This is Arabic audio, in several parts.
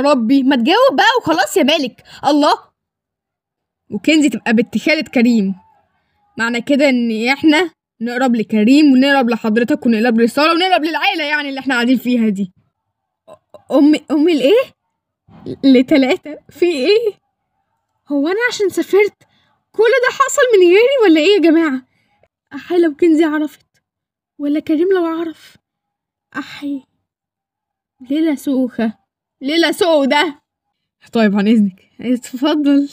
ربي ما تجاوب بقى وخلاص يا مالك الله وكنزي تبقى بنت خالة كريم معنى كده ان احنا نقرب لكريم ونقرب لحضرتك ونقرب لساره ونقرب للعيله يعني اللي احنا قاعدين فيها دي امي امي لايه لتلاتة في ايه هو انا عشان سافرت كل ده حصل من غيري ولا ايه يا جماعه احي لو كنزي عرفت ولا كريم لو عرف احي ليله سوخه ليلة سودة طيب عن إذنك اتفضل إيه،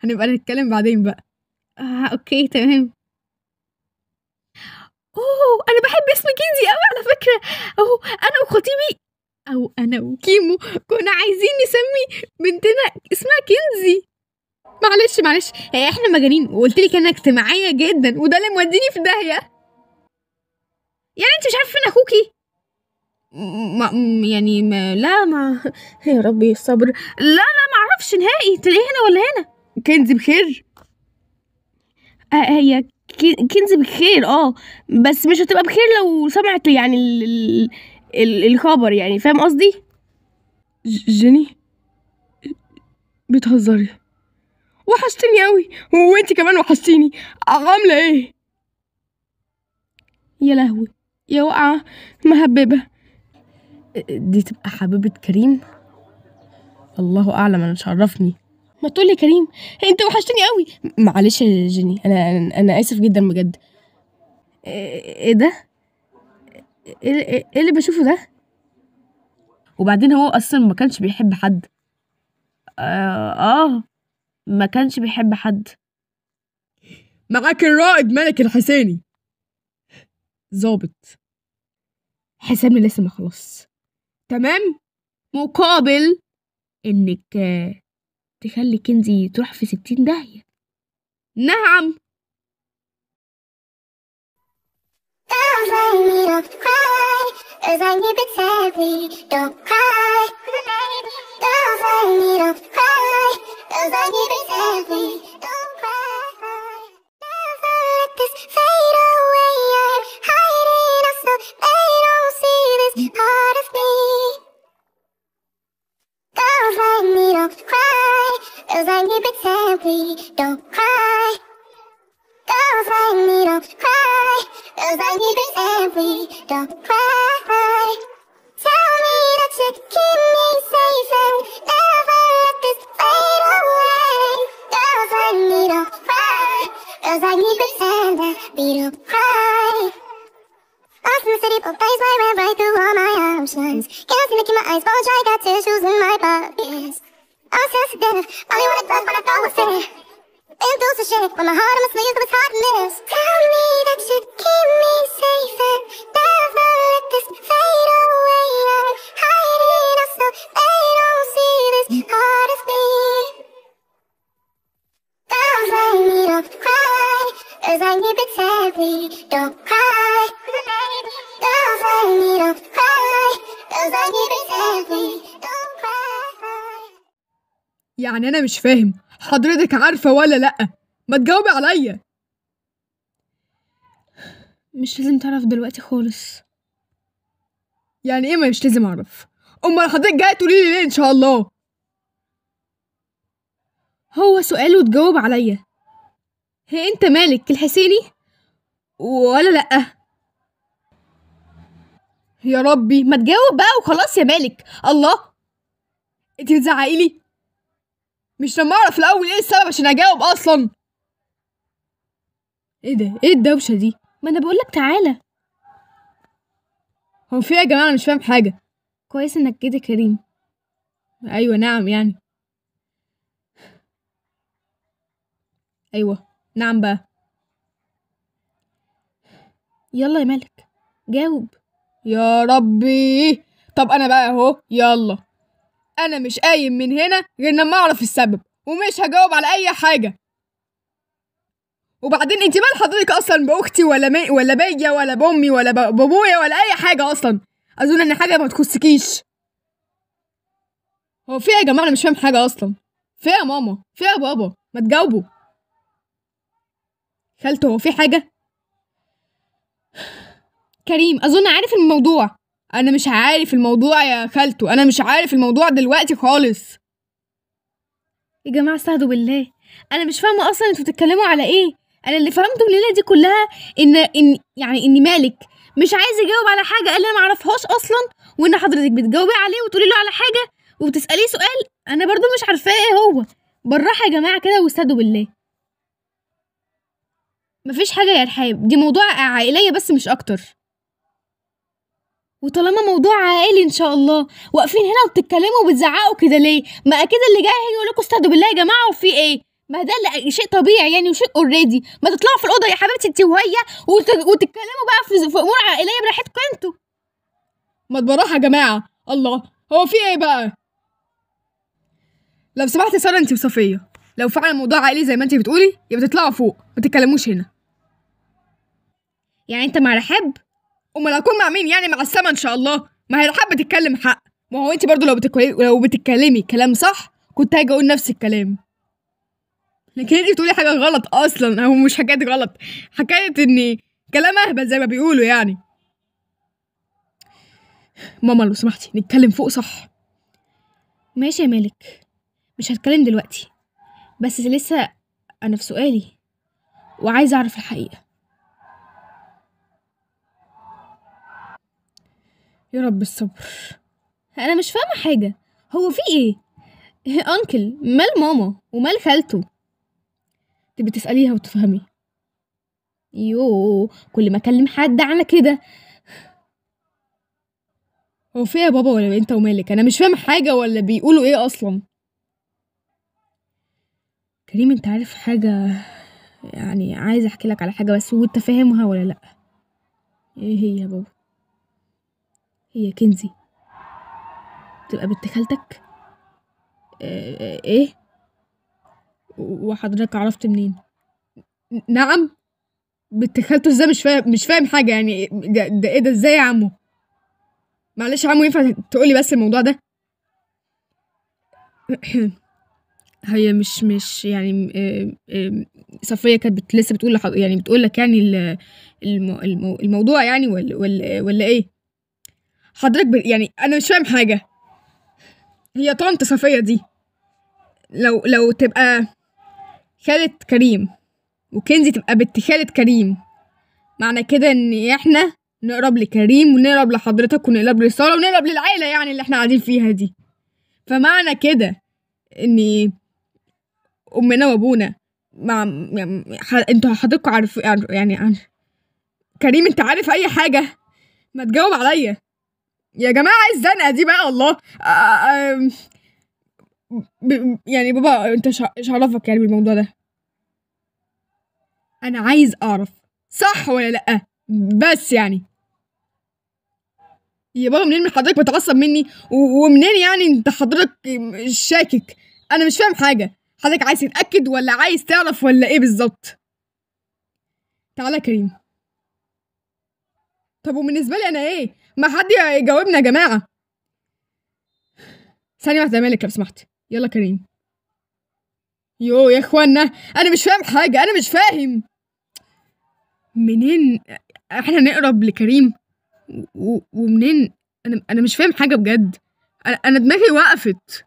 هنبقى نتكلم بعدين بقى آه، أوكي تمام أوه أنا بحب اسم كينزي أوي على فكرة أوه أنا وخطيبي أو أنا وكيمو كنا عايزين نسمي بنتنا اسمها كنزي معلش معلش هي إيه، احنا مجانين وقلت لك انا اجتماعيه جدا وده اللي موديني في داهيه يعني انت مش عارفه فين اخوكي ما يعني ما لا ما يا ربي الصبر لا لا ما اعرفش نهائي تلاقيه هنا ولا هنا كنز بخير آه, آه، هي كنز بخير اه بس مش هتبقى بخير لو سمعت يعني ال ال الخبر يعني فاهم قصدي جيني بتهزري وحشتني قوي وانت كمان وحشتيني آه، عامله ايه يا لهوي يا واقعه مهببه دي تبقى حبيبة كريم الله أعلم أنا مش عرفني ما تقول لي كريم أنت وحشتني قوي معلش يا جيني أنا أنا آسف جدا بجد إيه, إيه ده؟ إيه،, إيه،, إيه اللي بشوفه ده؟ وبعدين هو أصلا ما كانش بيحب حد آه, آه ما كانش بيحب حد معاك الرائد ملك الحسيني ظابط حسابي لسه ما خلصش تمام مقابل انك تخلي كنزي تروح في ستين داهية نعم they don't see this. Feels like we don't cry. Feels like we pretend we don't cry. Feels like we don't cry. Feels like we pretend we don't cry. يعني أنا مش فاهم حضرتك عارفة ولا لأ ما تجاوبي عليا مش لازم تعرف دلوقتي خالص يعني ايه مش لازم اعرف امال حضرتك جاي تقولي لي ليه ان شاء الله هو سؤال وتجاوب عليا هي انت مالك الحسيني ولا لا يا ربي ما تجاوب بقى وخلاص يا مالك الله انت بتزعقي لي مش لما اعرف الاول ايه السبب عشان اجاوب اصلا ايه ده ايه الدوشه دي ما انا بقولك تعالى هو في ايه يا جماعه انا مش فاهم حاجه كويس انك كده كريم ايوه نعم يعني ايوه نعم بقى يلا يا ملك جاوب يا ربي طب انا بقى اهو يلا انا مش قايم من هنا غير لما اعرف السبب ومش هجاوب على اي حاجه وبعدين انت مال حضرتك اصلا باختي ولا مي ولا بيا ولا بامي ولا بابويا ولا اي حاجه اصلا اظن ان حاجه ما تخصكيش هو في إيه يا جماعه انا مش فاهم حاجه اصلا في يا ماما في يا بابا ما تجاوبوا خالته هو في حاجه كريم اظن عارف الموضوع انا مش عارف الموضوع يا خالتو انا مش عارف الموضوع دلوقتي خالص يا جماعه استهدوا بالله انا مش فاهمه اصلا انتوا بتتكلموا على ايه انا اللي فهمته الليله دي كلها ان ان يعني ان مالك مش عايز يجاوب على حاجه قال انا معرفهاش اصلا وان حضرتك بتجاوبي عليه وتقولي له على حاجه وبتساليه سؤال انا برضو مش عارفاه ايه هو بالراحه يا جماعه كده واستهدوا بالله مفيش حاجه يا رحاب دي موضوع عائليه بس مش اكتر وطالما موضوع عائلي ان شاء الله واقفين هنا وبتتكلموا وبتزعقوا كده ليه ما اكيد اللي جاي هيجي يقول لكم استهدوا بالله يا جماعه وفي ايه ما ده اللي شيء طبيعي يعني وشيء اوريدي ما تطلعوا في الاوضه يا حبيبتي انت وهي وتتكلموا بقى في, في امور عائليه براحتكم انتوا ما تبرحوا يا جماعه الله هو في ايه بقى لو سمحتي ساره انت وصفيه لو فعلا موضوع عائلي زي ما انت بتقولي يبقى تطلعوا فوق ما تتكلموش هنا يعني انت مع رحاب امال هكون مع مين يعني مع السما ان شاء الله ما هي حابه تتكلم حق ما هو انت برضو لو بتتكلمي لو بتتكلمي كلام صح كنت هاجي اقول نفس الكلام لكن انت بتقولي حاجه غلط اصلا او مش حكايه غلط حكايه ان كلام اهبل زي ما بيقولوا يعني ماما لو سمحتي نتكلم فوق صح ماشي يا مالك مش هتكلم دلوقتي بس لسه انا في سؤالي وعايزه اعرف الحقيقه يا رب الصبر انا مش فاهمه حاجه هو في ايه انكل مال ماما ومال خالته تبي تساليها وتفهمي يو كل ما اكلم حد انا كده هو في إيه يا بابا ولا انت ومالك انا مش فاهم حاجه ولا بيقولوا ايه اصلا كريم انت عارف حاجه يعني عايز احكي لك على حاجه بس وانت فاهمها ولا لا ايه هي يا بابا هي كنزي تبقى بنت خالتك آه، آه، ايه وحضرتك عرفت منين نعم بنت خالته ازاي مش فاهم مش فاهم حاجه يعني ده, ايه ده ازاي يا عمو معلش يا عمو ينفع تقولي بس الموضوع ده هي مش مش يعني آه، صفيه كانت لسه بتقول يعني بتقول لك يعني الموضوع يعني ولا, ولا ايه حضرتك ب... يعني انا مش فاهم حاجه هي طنط صفيه دي لو لو تبقى خالة كريم وكنزي تبقى بنت خالة كريم معنى كده ان احنا نقرب لكريم ونقرب لحضرتك ونقرب لساره ونقرب للعيله يعني اللي احنا قاعدين فيها دي فمعنى كده ان امنا وابونا مع انتوا حضرتكوا عارف يعني عارف. كريم انت عارف اي حاجه ما تجاوب عليا يا جماعه الزنقه دي بقى الله يعني بابا انت ايش عرفك يعني بالموضوع ده انا عايز اعرف صح ولا لا بس يعني يا بابا منين من حضرتك بتعصب مني ومنين يعني انت حضرتك شاكك انا مش فاهم حاجه حضرتك عايز تتاكد ولا عايز تعرف ولا ايه بالظبط تعالى يا كريم طب وبالنسبه لي انا ايه ما حد يجاوبنا يا جماعه ثانيه واحده مالك لو سمحت يلا كريم يو يا اخوانا انا مش فاهم حاجه انا مش فاهم منين احنا نقرب لكريم و... ومنين انا انا مش فاهم حاجه بجد انا, أنا دماغي وقفت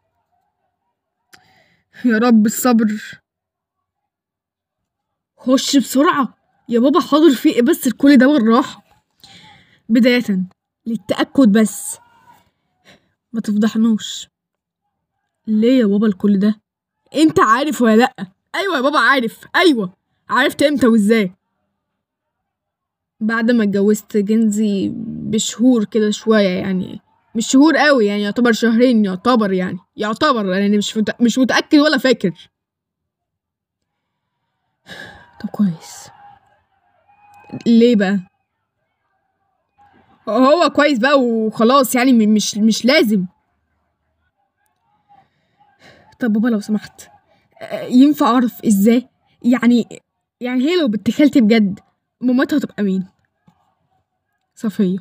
يا رب الصبر خش بسرعه يا بابا حاضر في ايه بس الكل ده بالراحه بدايه للتأكد بس ما تفضحنوش ليه يا بابا الكل ده انت عارف ولا لأ ايوه يا بابا عارف ايوه عرفت امتى وازاي بعد ما اتجوزت جنزي بشهور كده شويه يعني مش شهور قوي يعني يعتبر شهرين يعتبر يعني يعتبر يعني مش مش متاكد ولا فاكر طب كويس ليه بقى هو كويس بقى وخلاص يعني مش مش لازم طب بابا لو سمحت آه، ينفع اعرف ازاي يعني يعني هي لو بتخالتي خالتي بجد مامتها هتبقى مين صفية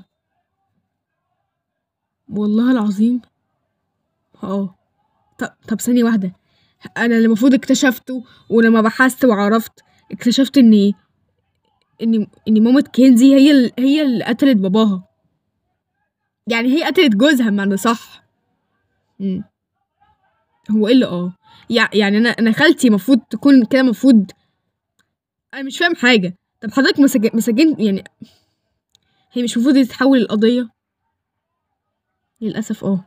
والله العظيم اه طب طب ثانية واحدة انا اللي المفروض اكتشفته ولما بحثت وعرفت اكتشفت ان إيه؟ ان ان مامة كنزي هي ال... هي اللي قتلت باباها يعني هي قتلت جوزها بمعنى صح هو ايه اللي اه يعني انا انا خالتي المفروض تكون كده المفروض انا مش فاهم حاجه طب حضرتك مسجن مسجن يعني هي مش المفروض تتحول القضيه للاسف اه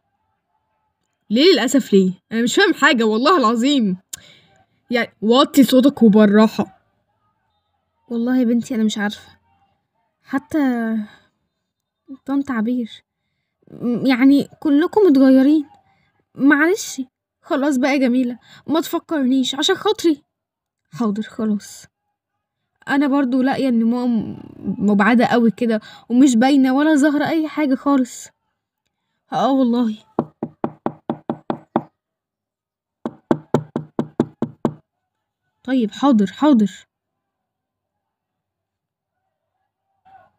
ليه للاسف ليه انا مش فاهم حاجه والله العظيم يعني وطي صوتك وبالراحه والله يا بنتي انا مش عارفه حتى طن تعبير يعني كلكم متغيرين معلش خلاص بقى يا جميلة ما تفكرنيش عشان خاطري حاضر خلاص انا برضو لاقيه ان ماما مبعده قوي كده ومش باينه ولا ظاهره اي حاجه خالص اه والله طيب حاضر حاضر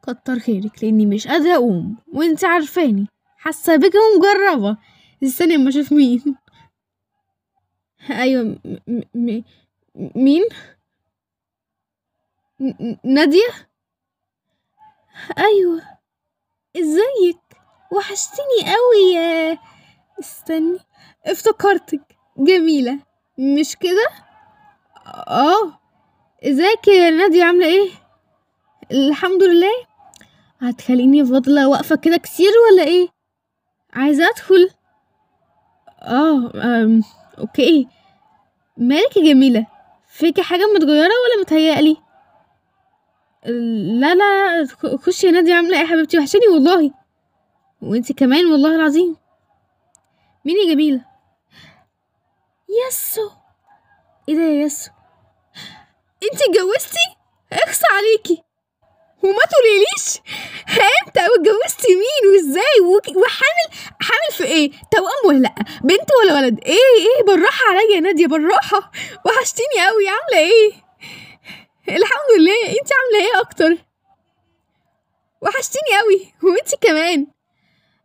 كتر خيرك لاني مش قادره اقوم وانت عارفاني حاسة بيكي ومجربة استني اما اشوف مين ايوه م م مين ن نادية ايوه ازيك وحشتيني قوي يا استني افتكرتك جميلة مش كده اه ازيك يا نادية عاملة ايه الحمد لله هتخليني فاضلة واقفة كده كتير ولا ايه عايزة أدخل آه أوكي، مالِك يا جميلة، فيكي حاجة متغيرة ولا متهيالي لا، لا، خُشّي يا نادي عاملة إيه يا حبيبتي وحشاني والله، وانتي كمان والله العظيم. مين يا جميلة؟ يسّو! إيه ده يا يسّو، انتي اتجوزتي إخص عليكي وما تقوليليش امتى واتجوزت مين وازاي وحامل حامل في ايه توام ولا لا بنت ولا ولد ايه ايه بالراحه عليا يا ناديه بالراحه وحشتيني قوي عامله ايه الحمد لله انت عامله ايه اكتر وحشتيني قوي وانت كمان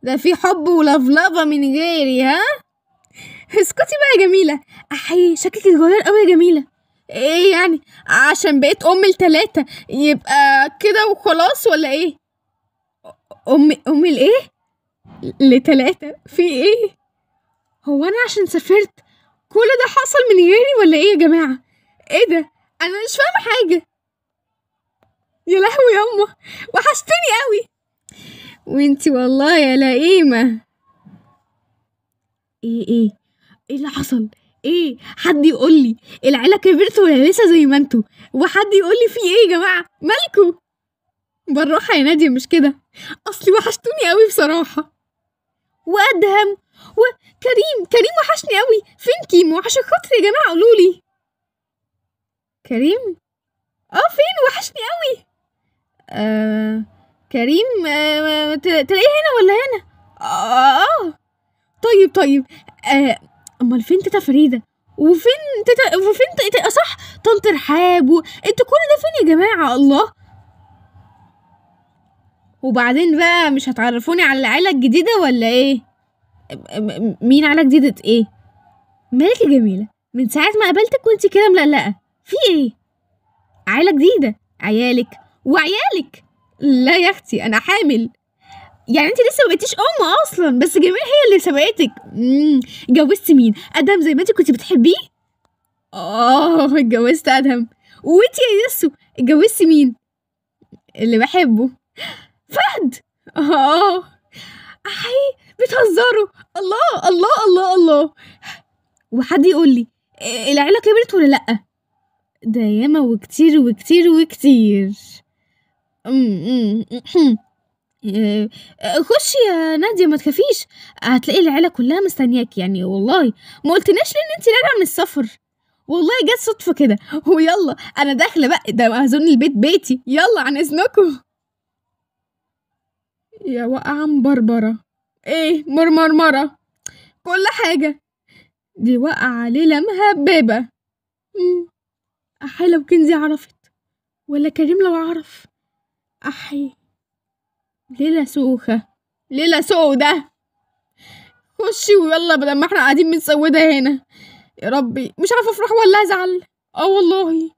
ده في حب ولفلفه من غيري ها اسكتي بقى يا جميله احيي شكلك اتغير قوي يا جميله ايه يعني عشان بقيت ام لتلاتة يبقى كده وخلاص ولا ايه ام ام لايه لتلاتة في ايه هو انا عشان سافرت كل ده حصل من غيري ولا ايه يا جماعة ايه ده انا مش فاهمة حاجة يا لهوي امه وحشتني قوي وانتي والله يا لئيمة ايه ايه ايه اللي حصل ايه حد يقول لي العيله كبرت ولا لسه زي ما انتوا وحد يقول لي في ايه يا جماعه مالكوا بالراحه يا ناديه مش كده اصلي وحشتوني قوي بصراحه وادهم وكريم كريم وحشني قوي فين كيمو عشان خاطر يا جماعه قولوا لي كريم اه فين وحشني قوي آه كريم آه تلاقيه هنا ولا هنا اه, آه. طيب طيب آه امال فين تيتا فريده وفين تيتا وفين تيتا صح طنط رحاب و... انتوا كل ده فين يا جماعه الله وبعدين بقى مش هتعرفوني على العيله الجديده ولا ايه مين عيله جديده ايه مالك يا جميله من ساعه ما قابلتك وانت كده ملقلقه في ايه عيله جديده عيالك وعيالك لا يا اختي انا حامل يعني انت لسه ما بقيتيش ام اصلا بس جميل هي اللي سبقتك امم اتجوزت مين ادهم زي ما انت كنت بتحبيه اه اتجوزت ادهم وانت يا يسو اتجوزت مين اللي بحبه فهد اه حي بتهزروا الله الله الله الله وحد يقول لي إيه، العيله كبرت ولا لا ده ياما وكتير وكتير وكتير آه، خشي يا نادية ما تخافيش هتلاقي العيلة كلها مستنياك يعني والله ما قلتناش لان انت راجعة من السفر والله جت صدفة كده ويلا انا داخلة بقى ده اظن البيت بيتي يلا عن اذنكم يا واقعة مبربرة ايه مرمرمرة كل حاجة دي واقعة ليلة مهببة أحلى لو كنزي عرفت ولا كريم لو عرف أحي ليلة سوخة ليلة سودة خشي ويلا بدل ما احنا قاعدين بنسودها هنا يا ربي مش عارفة افرح ولا ازعل اه والله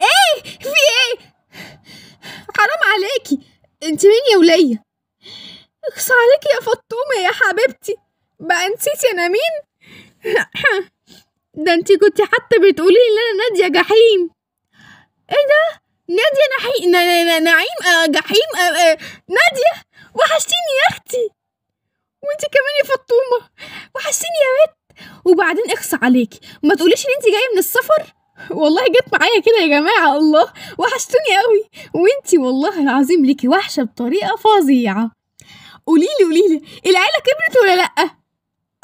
ايه في ايه حرام عليكي انت مين يا ولية اقصى عليكي يا فطومة يا حبيبتي بقى نسيتي انا مين ده انتي كنتي حتى بتقولي ان انا نادية جحيم ايه ده نادية نحي... ن... ن... نعيم آه جحيم آه آه نادية وحشتيني يا اختي وانتي كمان يا فطومة وحشتيني يا بت وبعدين اخص عليكي ما تقوليش ان انتي جاية من السفر والله جت معايا كده يا جماعة الله وحشتوني قوي وانتي والله العظيم ليكي وحشة بطريقة فظيعة قوليلي قوليلي العيلة كبرت ولا لأ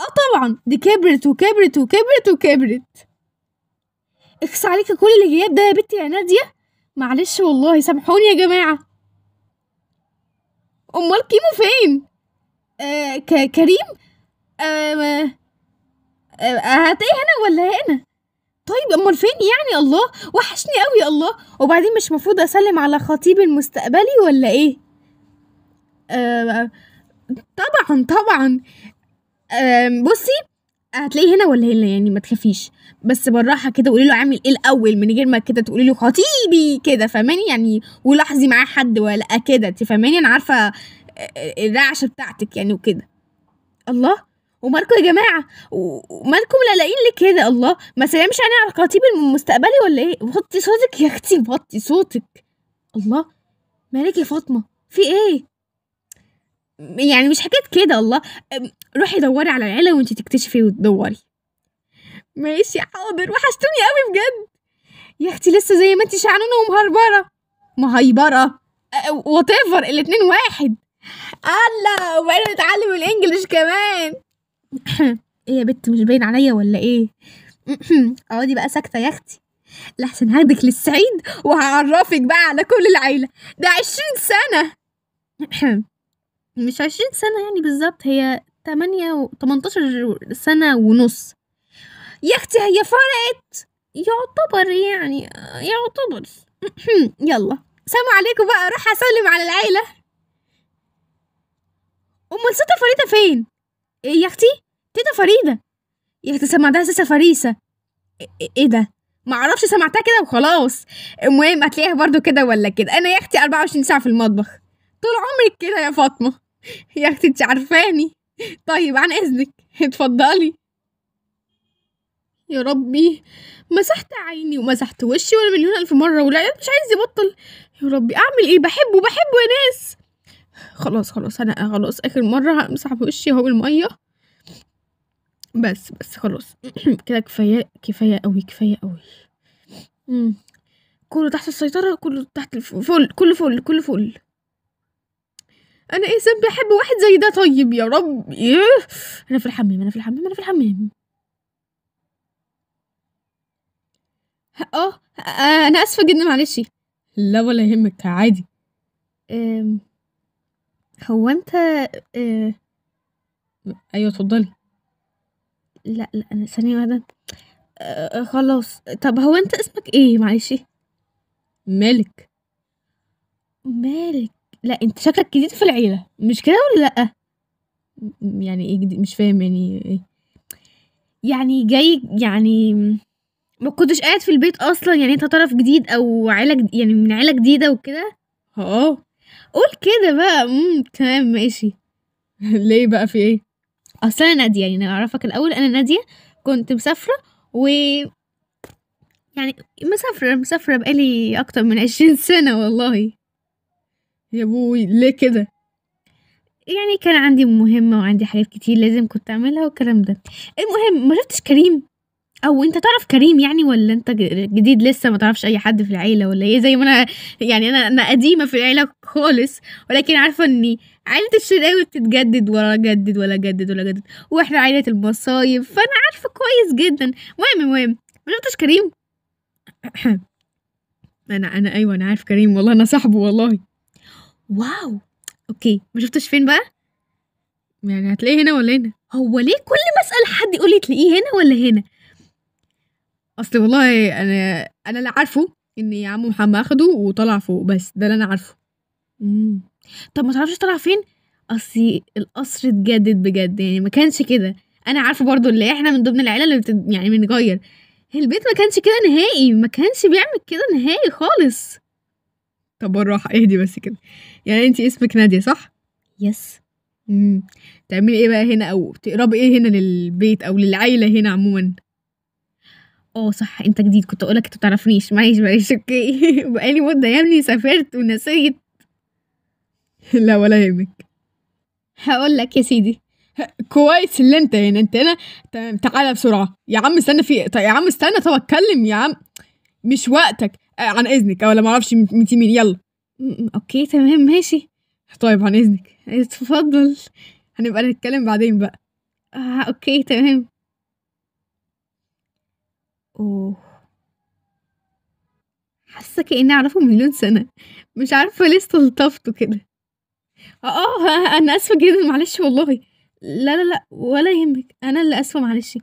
اه طبعا دي كبرت وكبرت وكبرت وكبرت اخس عليك كل جايب ده يا بنتي يا نادية معلش والله سامحوني يا جماعة امال كيمو فين آه كريم آه آه هتلاقيه آه، هنا ولا هنا طيب امال فين يعني الله وحشني قوي يا الله وبعدين مش مفروض اسلم على خطيب المستقبلي ولا ايه آه طبعا طبعا بصي هتلاقيه هنا ولا هنا يعني ما تخافيش بس بالراحه كده قولي له عامل ايه الاول من غير ما كده تقولي له خطيبي كده فاهماني يعني ولاحظي معاه حد ولا كده انت فاهماني انا عارفه آه، آه، الرعشه بتاعتك يعني وكده الله ومالكم يا جماعه ومالكم لاقين ليه كده الله ما سلمش انا على خطيب المستقبلي ولا ايه وطي صوتك يا اختي وطي صوتك الله مالك يا فاطمه في ايه يعني مش حكيت كده الله روحي دوري على العيله وانت تكتشفي وتدوري ماشي حاضر وحشتوني قوي بجد يا اختي لسه زي ما انت شعنونه ومهربره مهيبره وات ايفر الاتنين واحد الله وبعدين نتعلم الانجليش كمان ايه يا بت مش باين عليا ولا ايه اقعدي بقى ساكته يا اختي لحسن هاخدك للسعيد وهعرفك بقى على كل العيله ده عشرين سنه مش عشرين سنه يعني بالظبط هي تمانية و... 18 سنة ونص يا اختي هي فرقت يعتبر يعني يعتبر يلا سلام عليكم بقى اروح اسلم على العيله امال الستة فريده فين إيه يا اختي تيتا فريده يا اختي سمعتها سيسه فريسه ايه, إيه،, إيه ده معرفش سمعتها كده وخلاص المهم هتلاقيها برضو كده ولا كده انا يا اختي 24 ساعه في المطبخ طول عمرك كده يا فاطمه يا اختي انت عارفاني طيب عن إذنك اتفضلي يا ربي مسحت عيني ومسحت وشي ولا مليون ألف مرة والعيال مش عايز يبطل يا ربي أعمل إيه بحبه بحبه يا ناس خلاص خلاص أنا خلاص آخر مرة همسح وشي أهو بالميه بس بس خلاص كده كفاية كفاية أوي كفاية أوي مم. كله تحت السيطرة كله تحت الفل كله فل كله فل انا انسان بحب واحد زي ده طيب يا رب ايه انا في الحمام انا في الحمام انا في الحمام اه انا اسفه جدا معلش لا ولا يهمك عادي أم... هو انت أم... آه، ايوه اتفضلي لا لا انا ثانيه واحده أه خلاص طب هو انت اسمك ايه معلش مالك مالك لأ أنت شكلك جديد في العيلة، مش كده ولا لأ؟ يعني إيه جديد مش فاهم يعني إيه؟ يعني جاي يعني ما كنتش قاعد في البيت أصلًا، يعني أنت طرف جديد أو عيلة جد يعني من عيلة جديدة وكده؟ آه، قول كده بقى، مم. تمام ماشي. ليه بقى في إيه؟ أصل أنا نادية، يعني أنا أعرفك الأول، أنا نادية كنت مسافرة و يعني مسافرة، مسافرة بقالي أكتر من عشرين سنة والله. يا ابوي ليه كده يعني كان عندي مهمة وعندي حاجات كتير لازم كنت أعملها والكلام ده المهم ما شفتش كريم أو أنت تعرف كريم يعني ولا أنت جديد لسه ما تعرفش أي حد في العيلة ولا إيه زي ما أنا يعني أنا أنا قديمة في العيلة خالص ولكن عارفة إني عيلة الشرقاوي بتتجدد ورا جدد ولا جدد ولا جدد وإحنا عيلة المصايب فأنا عارفة كويس جدا المهم المهم ما شفتش كريم أنا أنا أيوه أنا عارف كريم والله أنا صاحبه والله واو! أوكي، ما شُفتوش فين بقى؟ يعني هتلاقيه هنا ولا هنا؟ هو ليه كل ما أسأل حد يقول لي تلاقيه هنا ولا هنا؟ أصل والله أنا أنا اللي عارفه إن عم محمد أخده وطلع فوق، بس ده اللي أنا عارفه. مم. طب ما تعرفش طلع فين؟ أصل القصر اتجدد بجد، يعني ما كانش كده. أنا عارفة برضه اللي إحنا من ضمن العيلة اللي بت يعني بنغيّر، البيت ما كانش كده نهائي، ما كانش بيعمل كده نهائي خالص. طب بالراحة، اهدي بس كده. يعني انت اسمك ناديه صح يس امم تعملي ايه بقى هنا او تقربي ايه هنا للبيت او للعيله هنا عموما اه صح انت جديد كنت اقولك انت متعرفنيش معلش معلش اوكي بقالي مده يا ابني سافرت ونسيت لا ولا يهمك هقولك يا سيدي كويس اللي انت هنا انت هنا تمام تعالى بسرعه يا عم استنى في طيب يا عم استنى طب اتكلم يا عم مش وقتك آه، عن اذنك ولا ما اعرفش مين يلا أوكي تمام ماشي طيب عن إذنك اتفضل هنبقى نتكلم بعدين بقى آه أوكي تمام أوه حاسة كأني أعرفه مليون سنة مش عارفة ليه استلطفته كده اه, آه، أنا آسفة جدا معلش والله لا لا لا ولا يهمك أنا اللي آسفة معلش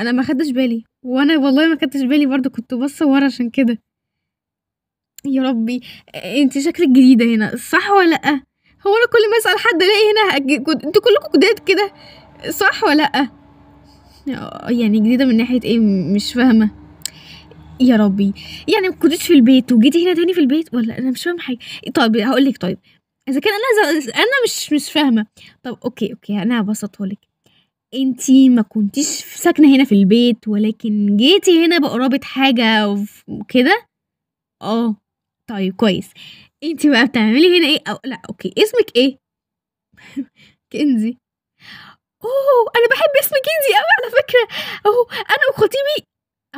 أنا ما خدتش بالي وأنا والله ما خدتش بالي برضه كنت باصة ورا عشان كده يا ربي انت شكلك جديدة هنا صح ولا لأ؟ هو انا كل ما اسأل حد الاقي هنا انتوا كلكم جداد كده صح ولا لأ؟ آه، يعني جديدة من ناحية ايه مش فاهمة يا ربي يعني ما كنتش في البيت وجيتي هنا تاني في البيت ولا انا مش فاهمة حاجة طيب هقول لك طيب اذا كان انا انا مش مش فاهمة طب اوكي اوكي انا هبسطهولك انتي ما كنتيش ساكنه هنا في البيت ولكن جيتي هنا بقرابه حاجه وكده اه طيب كويس انتي بقى بتعملي هنا ايه او لا اوكي اسمك ايه كنزي اوه انا بحب اسم كنزي او على فكره اوه انا وخطيبي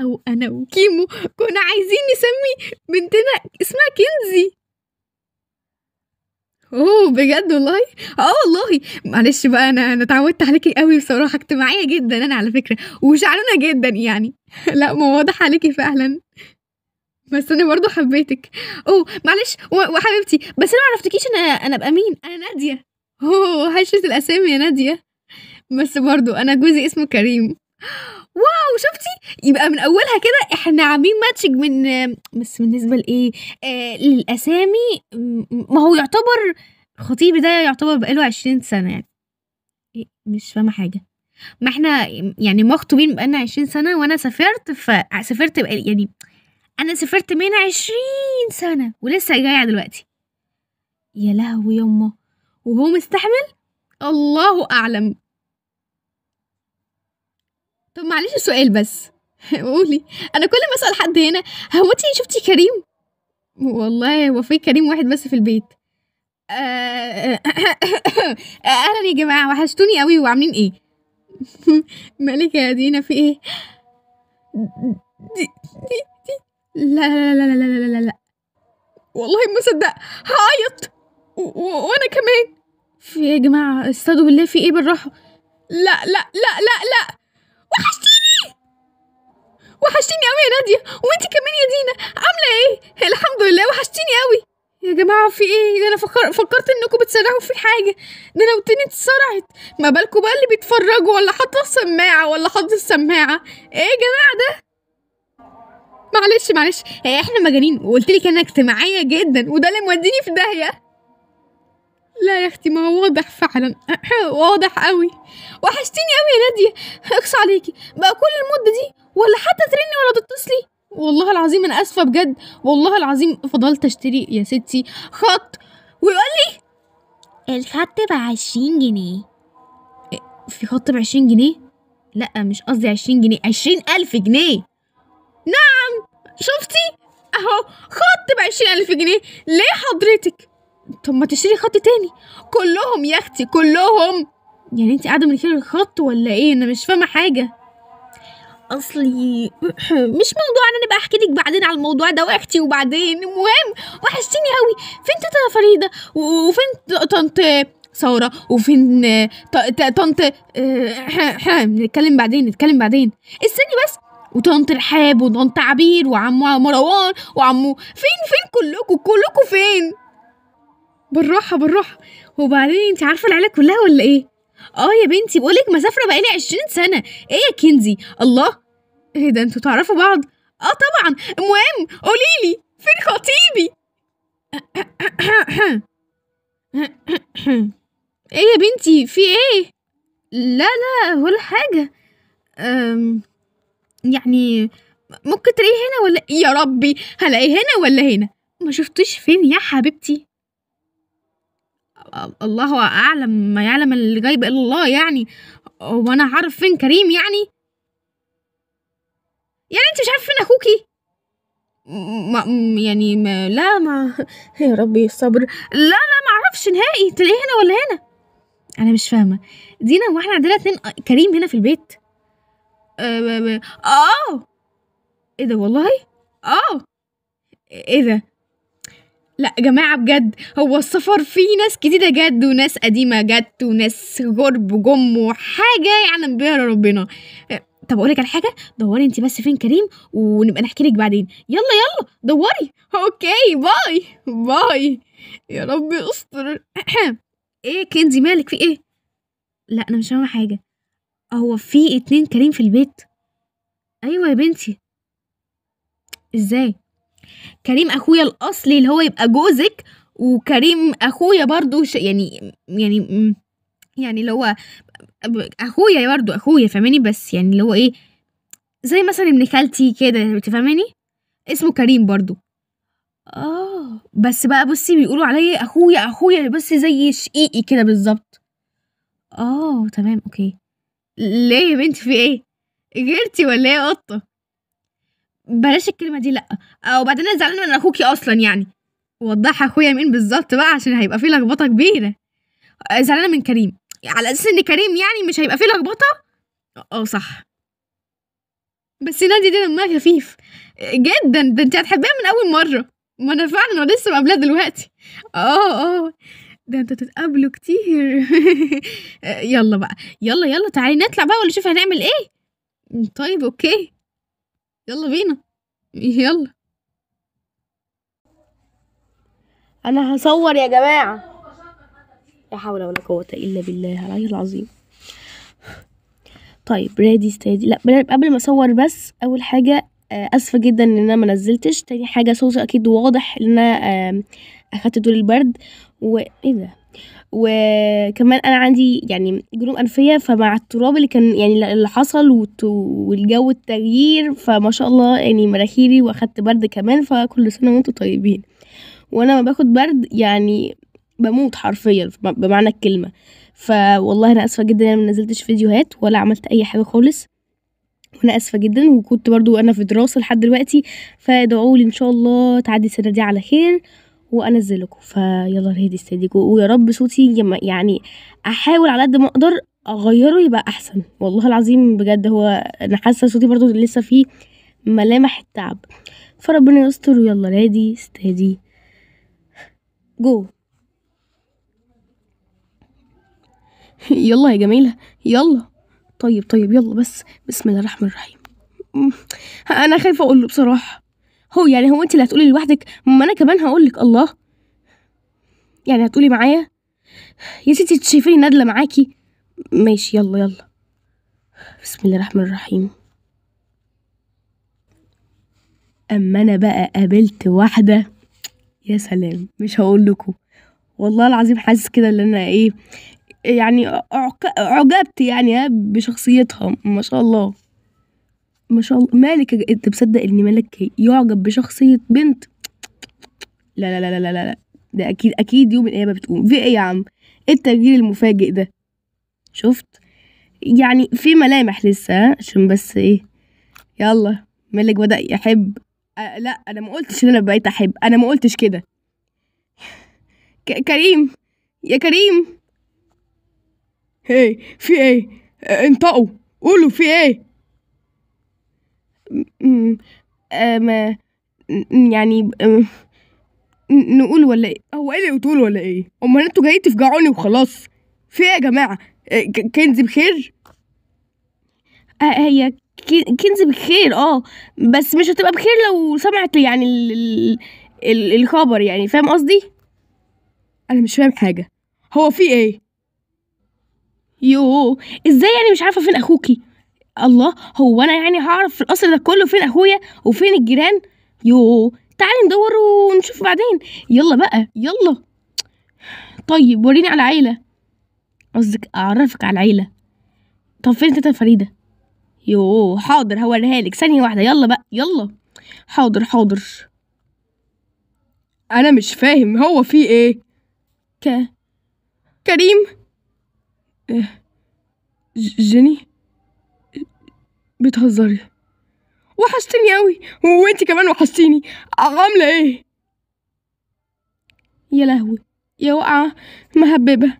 او انا وكيمو كنا عايزين نسمي بنتنا اسمها كنزي اوه بجد والله اه والله معلش بقى انا انا اتعودت عليكي قوي بصراحه اجتماعيه جدا انا على فكره وشعرانه جدا يعني لا ما واضح عليكي فعلا بس انا برضه حبيتك اوه معلش وحبيبتي بس انا معرفتكيش انا انا ابقى مين انا ناديه اوه هشه الاسامي يا ناديه بس برضو انا جوزي اسمه كريم واو شفتي يبقى من اولها كده احنا عاملين ماتشنج من بس بالنسبه لايه آه للاسامي ما هو يعتبر خطيبي ده يعتبر بقاله عشرين سنه يعني إيه مش فاهمه حاجه ما احنا يعني مخطوبين بقالنا عشرين سنه وانا سافرت فسافرت يعني أنا سافرت من عشرين سنة ولسه جاية دلوقتي يا لهوي يما وهو مستحمل الله أعلم طب معلش سؤال بس قولي أنا كل ما أسأل حد هنا هو أنتي شفتي كريم والله هو في كريم واحد بس في البيت آه، آه، آه، اهلا يا جماعه وحشتوني قوي وعاملين ايه مالك يا دينا في ايه دي دي لا لا لا لا لا لا لا لا والله ما صدق هعيط وانا كمان في إيه يا جماعة استدوا بالله في ايه بالراحة لا لا لا لا لا وحشتيني وحشتيني قوي يا نادية وانتي كمان يا دينا عاملة ايه الحمد لله وحشتيني قوي يا جماعة في ايه ده انا فكر... فكرت انكم بتسرعوا في حاجة ده انا وتاني اتسرعت ما بالكم بقى اللي بيتفرجوا ولا حاطة السماعة ولا حاطة السماعة ايه يا جماعة ده معلش معلش هي إيه، احنا مجانين وقلت لك انا اجتماعيه جدا وده اللي موديني في داهيه لا يا اختي ما هو واضح فعلا واضح قوي وحشتيني قوي يا ناديه اقصى عليكي بقى كل المده دي ولا حتى ترني ولا تتصلي والله العظيم انا اسفه بجد والله العظيم فضلت اشتري يا ستي خط ويقول لي الخط بعشرين جنيه إيه، في خط بعشرين جنيه لا مش قصدي عشرين جنيه عشرين ألف جنيه نعم شفتي اهو خط ب ألف جنيه ليه حضرتك طب ما تشتري خط تاني كلهم يا اختي كلهم يعني انت قاعده من كده الخط ولا ايه انا مش فاهمه حاجه اصلي مش موضوع انا بقى احكي لك بعدين على الموضوع ده واختي وبعدين المهم وحشتيني قوي فين تيتا فريده وفين طنط ثوره وفين طنط آه، نتكلم بعدين نتكلم بعدين استني بس وطنط رحاب وطنط عبير وعمو مروان وعمو فين فين كلكم كلكم فين بالراحة بالراحة وبعدين انت عارفة العيلة كلها ولا ايه اه يا بنتي بقولك مسافرة بقالي عشرين سنة ايه يا كنزي الله ايه ده انتوا تعرفوا بعض اه طبعا المهم قوليلي فين خطيبي ايه يا بنتي في ايه لا لا ولا حاجة أم... يعني ممكن تلاقيه هنا ولا يا ربي هلاقيه هنا ولا هنا ما شفتيش فين يا حبيبتي الله اعلم ما يعلم اللي جايب الا الله يعني وانا عارف فين كريم يعني يعني انت مش عارف فين اخوكي ما يعني ما لا ما يا ربي الصبر لا لا ما اعرفش نهائي تلاقيه هنا ولا هنا انا مش فاهمه دينا واحنا عندنا اتنين كريم هنا في البيت آه،, آه،, اه ايه ده والله اه ايه ده لا يا جماعة بجد هو السفر فيه ناس كتيرة جد وناس قديمة جت وناس غرب جم وحاجة يعلم بيها ربنا آه، طب اقولك على حاجه دوري انت بس فين كريم ونبقى نحكي لك بعدين يلا يلا دوري اوكي باي باي يا ربي استر ايه كنزي مالك في ايه لا انا مش فاهمه حاجه هو في اتنين كريم في البيت ايوه يا بنتي ازاي كريم اخويا الاصلي اللي هو يبقى جوزك وكريم اخويا برضو ش... يعني يعني يعني اللي هو اخويا برضو اخويا فاهماني بس يعني اللي هو ايه زي مثلا ابن خالتي كده انت فاهماني اسمه كريم برضو اه بس بقى بصي بيقولوا عليا اخويا اخويا بس زي شقيقي كده بالظبط اه تمام اوكي ليه يا بنتي في ايه جرتي ولا ايه يا قطه بلاش الكلمه دي لا وبعدين انا زعلانه من اخوكي اصلا يعني وضحها اخويا مين بالظبط بقى عشان هيبقى في لخبطه كبيره آه، زعلانه من كريم على اساس ان كريم يعني مش هيبقى في لخبطه اه صح بس نادي دي دمها خفيف جدا ده انت هتحبيها من اول مره ما انا فعلا لسه مقابلاها دلوقتي اه اه ده انتوا تتقابلوا كتير يلا بقى يلا يلا تعالي نطلع بقى ولا شوف هنعمل ايه طيب اوكي يلا بينا يلا انا هصور يا جماعه لا حول ولا قوه الا بالله العلي العظيم طيب ريدي ستادي لا قبل ما اصور بس اول حاجه آه، اسفه جدا ان انا ما نزلتش تاني حاجه صوصي اكيد واضح ان انا اخدت دول البرد وإذا ده وكمان انا عندي يعني جنوب انفيه فمع التراب اللي كان يعني اللي حصل والجو التغيير فما شاء الله يعني مناخيري واخدت برد كمان فكل سنه وانتم طيبين وانا ما باخد برد يعني بموت حرفيا بمعنى الكلمه فوالله انا اسفه جدا انا ما نزلتش فيديوهات ولا عملت اي حاجه خالص وانا اسفه جدا وكنت برضو انا في دراسه لحد دلوقتي فادعوا لي ان شاء الله تعدي السنه دي على خير وانزل لكم فيلا الهدي الصديق ويا رب صوتي يعني احاول على قد ما اقدر اغيره يبقى احسن والله العظيم بجد هو انا حاسه صوتي برضو لسه فيه ملامح التعب فربنا يستر ويلا الهدي استادي جو يلا يا جميله يلا طيب طيب يلا بس بسم الله الرحمن الرحيم أمم، انا خايفه اقوله بصراحه هو يعني هو انت اللي هتقولي لوحدك ما انا كمان هقول لك الله يعني هتقولي معايا يا ستي تشوفيني نادله معاكي ماشي يلا يلا بسم الله الرحمن الرحيم اما انا بقى قابلت واحده يا سلام مش هقول لكم والله العظيم حاسس كده ان انا ايه يعني اعجبت يعني بشخصيتها ما شاء الله ما شاء الله مالك انت مصدق ان مالك يعجب بشخصيه بنت لا لا لا لا لا, لا. ده اكيد اكيد يوم القيامه بتقوم في ايه يا عم ايه التغيير المفاجئ ده شفت يعني في ملامح لسه عشان بس ايه يلا مالك بدا يحب أه لا انا ما قلتش ان انا بقيت احب انا ما قلتش كده كريم يا كريم هي في ايه انطقوا قولوا في ايه ما يعني نقول ولا ايه هو ايه اللي بتقول ولا ايه امال انتوا جايين تفجعوني وخلاص في ايه يا جماعه أه، كنز بخير أه، هي كنز بخير اه بس مش هتبقى بخير لو سمعت يعني ال ال الخبر يعني فاهم قصدي انا مش فاهم حاجه هو في ايه يوه ازاي يعني مش عارفه فين اخوكي الله هو انا يعني هعرف القصر ده كله فين اخويا وفين الجيران يو تعالي ندور ونشوف بعدين يلا بقى يلا طيب وريني على عيلة قصدك اعرفك على العيلة طب فين تيتا فريدة يو حاضر هوريها لك ثانية واحدة يلا بقى يلا حاضر حاضر انا مش فاهم هو في ايه ك كريم إيه، جيني بتهزري وحشتني قوي وانت كمان وحشتيني عامله ايه يا لهوي يا واقعه مهببه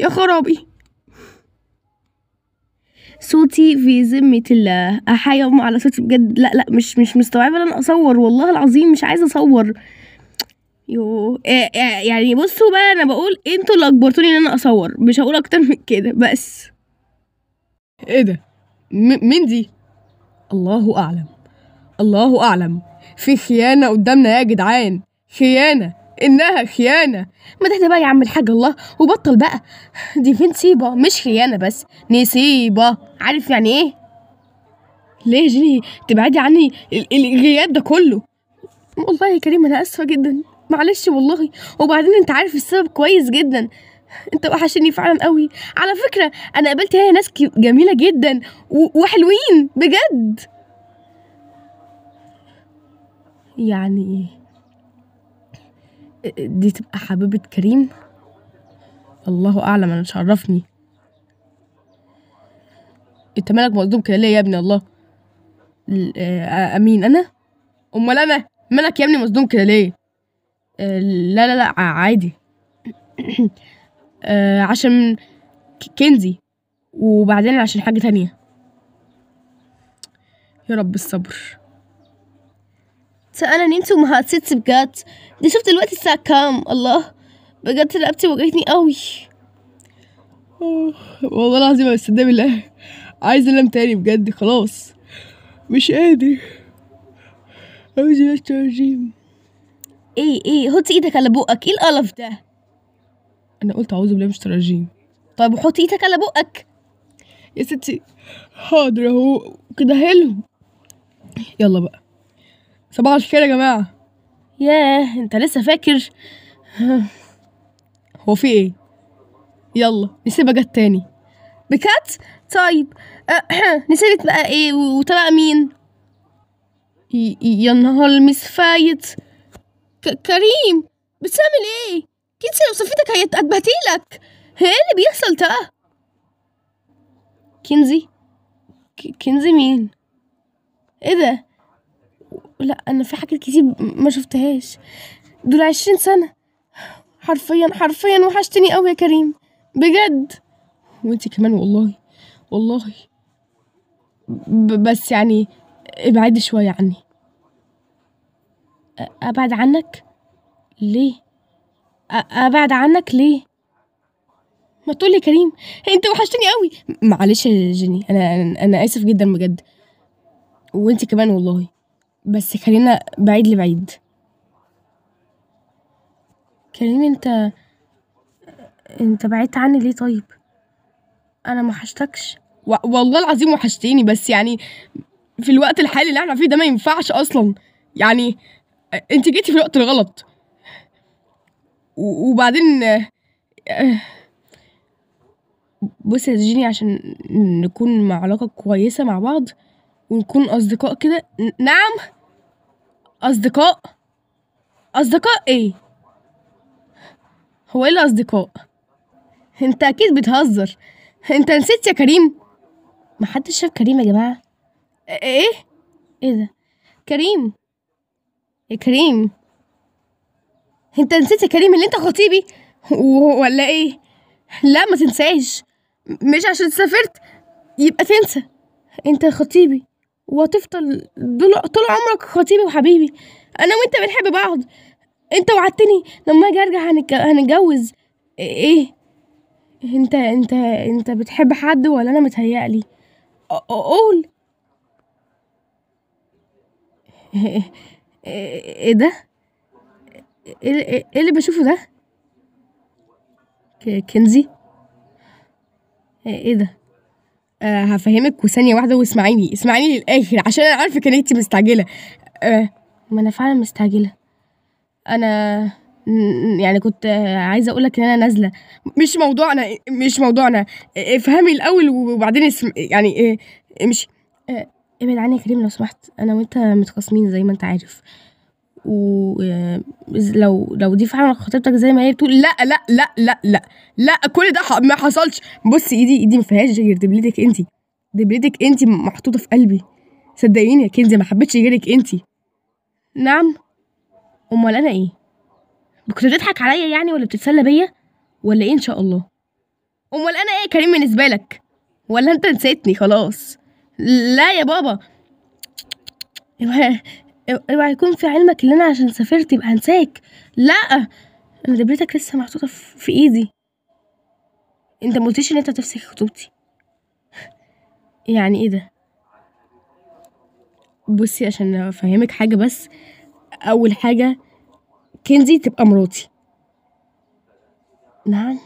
يا خرابي صوتي في ذمة الله أحيا أم على صوتي بجد لا لا مش مش مستوعبة إن أنا أصور والله العظيم مش عايزة أصور يو آه، آه، يعني بصوا بقى أنا بقول أنتوا اللي أجبرتوني إن أنا أصور مش هقول أكتر من كده بس إيه ده؟ مين دي؟ الله أعلم الله أعلم في خيانة قدامنا يا جدعان خيانة إنها خيانة ما ده بقى يا عم الحاج الله وبطل بقى دي فين سيبة مش خيانة بس نسيبة عارف يعني إيه؟ ليه يا جيني تبعدي عني الغياب ده كله والله يا كريم أنا آسفة جدا معلش والله وبعدين أنت عارف السبب كويس جدا انت وحشني فعلا قوي على فكره انا قابلت هنا ناس جميله جدا وحلوين بجد يعني ايه دي تبقى حبيبه كريم الله اعلم انا شرفني عرفني انت مالك مصدوم كده ليه يا ابني الله آه، امين انا امال انا مالك يا ابني مصدوم كده ليه آه، لا لا لا عادي آه عشان كنزي وبعدين عشان حاجة تانية يا رب الصبر انا نمت حسيتي بجد دي شفت الوقت الساعة كام الله بجد رقبتي وجعتني قوي والله العظيم يا استاذ بالله عايز انام تاني بجد خلاص مش قادر عاوز اشرب ايه ايه حطي ايدك على بقك ايه القلف ده انا قلت اعوذ بالله مش الرجيم طيب وحط ايدك على بقك يا ستي حاضر اهو كده حلو يلا بقى صباح الخير يا جماعه ياه انت لسه فاكر هو في ايه يلا نسيبها جت تاني بكات طيب نسيبت بقى ايه وطلع مين يا نهار المسفايت كريم بتعمل ايه كيتسي لو صفيتك هيتأثبتي لك ايه اللي بيحصل تا كنزي كنزي مين ايه ده لا انا في حاجات كتير ما شفتهاش دول عشرين سنه حرفيا حرفيا وحشتني قوي يا كريم بجد وانتي كمان والله والله بس يعني ابعدي شويه عني ابعد عنك ليه أبعد عنك ليه؟ ما تقول لي كريم انت وحشتني قوي معلش يا جيني انا انا اسف جدا بجد وانت كمان والله بس خلينا بعيد لبعيد كريم انت انت بعدت عني ليه طيب انا ما وحشتكش و... والله العظيم وحشتيني بس يعني في الوقت الحالي اللي احنا فيه ده ما ينفعش اصلا يعني انت جيتي في الوقت الغلط وبعدين بص يا جيني عشان نكون مع علاقة كويسة مع بعض ونكون أصدقاء كده نعم أصدقاء أصدقاء إيه؟ هو إيه الأصدقاء؟ أنت أكيد بتهزر أنت نسيت يا كريم محدش شاف كريم يا جماعة إيه؟ إيه ده؟ كريم يا كريم انت نسيت يا كريم اللي انت خطيبي ولا ايه لا ما تنساش مش عشان سافرت يبقى تنسى انت خطيبي وهتفضل طول عمرك خطيبي وحبيبي انا وانت بنحب بعض انت وعدتني لما اجي ارجع هنك... هنتجوز ايه انت انت انت بتحب حد ولا انا متهيألي قول ايه ده إيه, إيه-, ايه اللي بشوفه ده كنزي إيه-, ايه ده آه هفهمك وثانيه واحده واسمعيني اسمعيني للاخر عشان انا عارفه ان انت مستعجله آه ما انا فعلا مستعجله انا يعني كنت عايزه اقول لك ان انا نازله مش موضوعنا مش موضوعنا افهمي الاول وبعدين اسم يعني امشي آه، ابعد عني يا كريم لو سمحت انا وانت متخاصمين زي ما انت عارف ولو آه، لو دي فعلا خطيبتك زي ما هي بتقول لا لا لا لا لا لا كل ده ما حصلش بصي ايدي ايدي ما فيهاش غير دبلتك انت دبلتك انت محطوطه في قلبي صدقيني يا كنزي ما حبيتش غيرك انت نعم امال انا ايه كنت بتضحك عليا يعني ولا بتتسلى بيا ولا ايه ان شاء الله امال انا ايه كريم بالنسبه لك ولا انت نسيتني خلاص لا يا بابا اوعى يكون في علمك ان انا عشان سافرت يبقى هنساك لا انا دبرتك لسه محطوطه في ايدي انت قلتيش ان انت هتفسخ خطوبتي يعني ايه ده بصي عشان افهمك حاجه بس اول حاجه كنزي تبقى مراتي نعم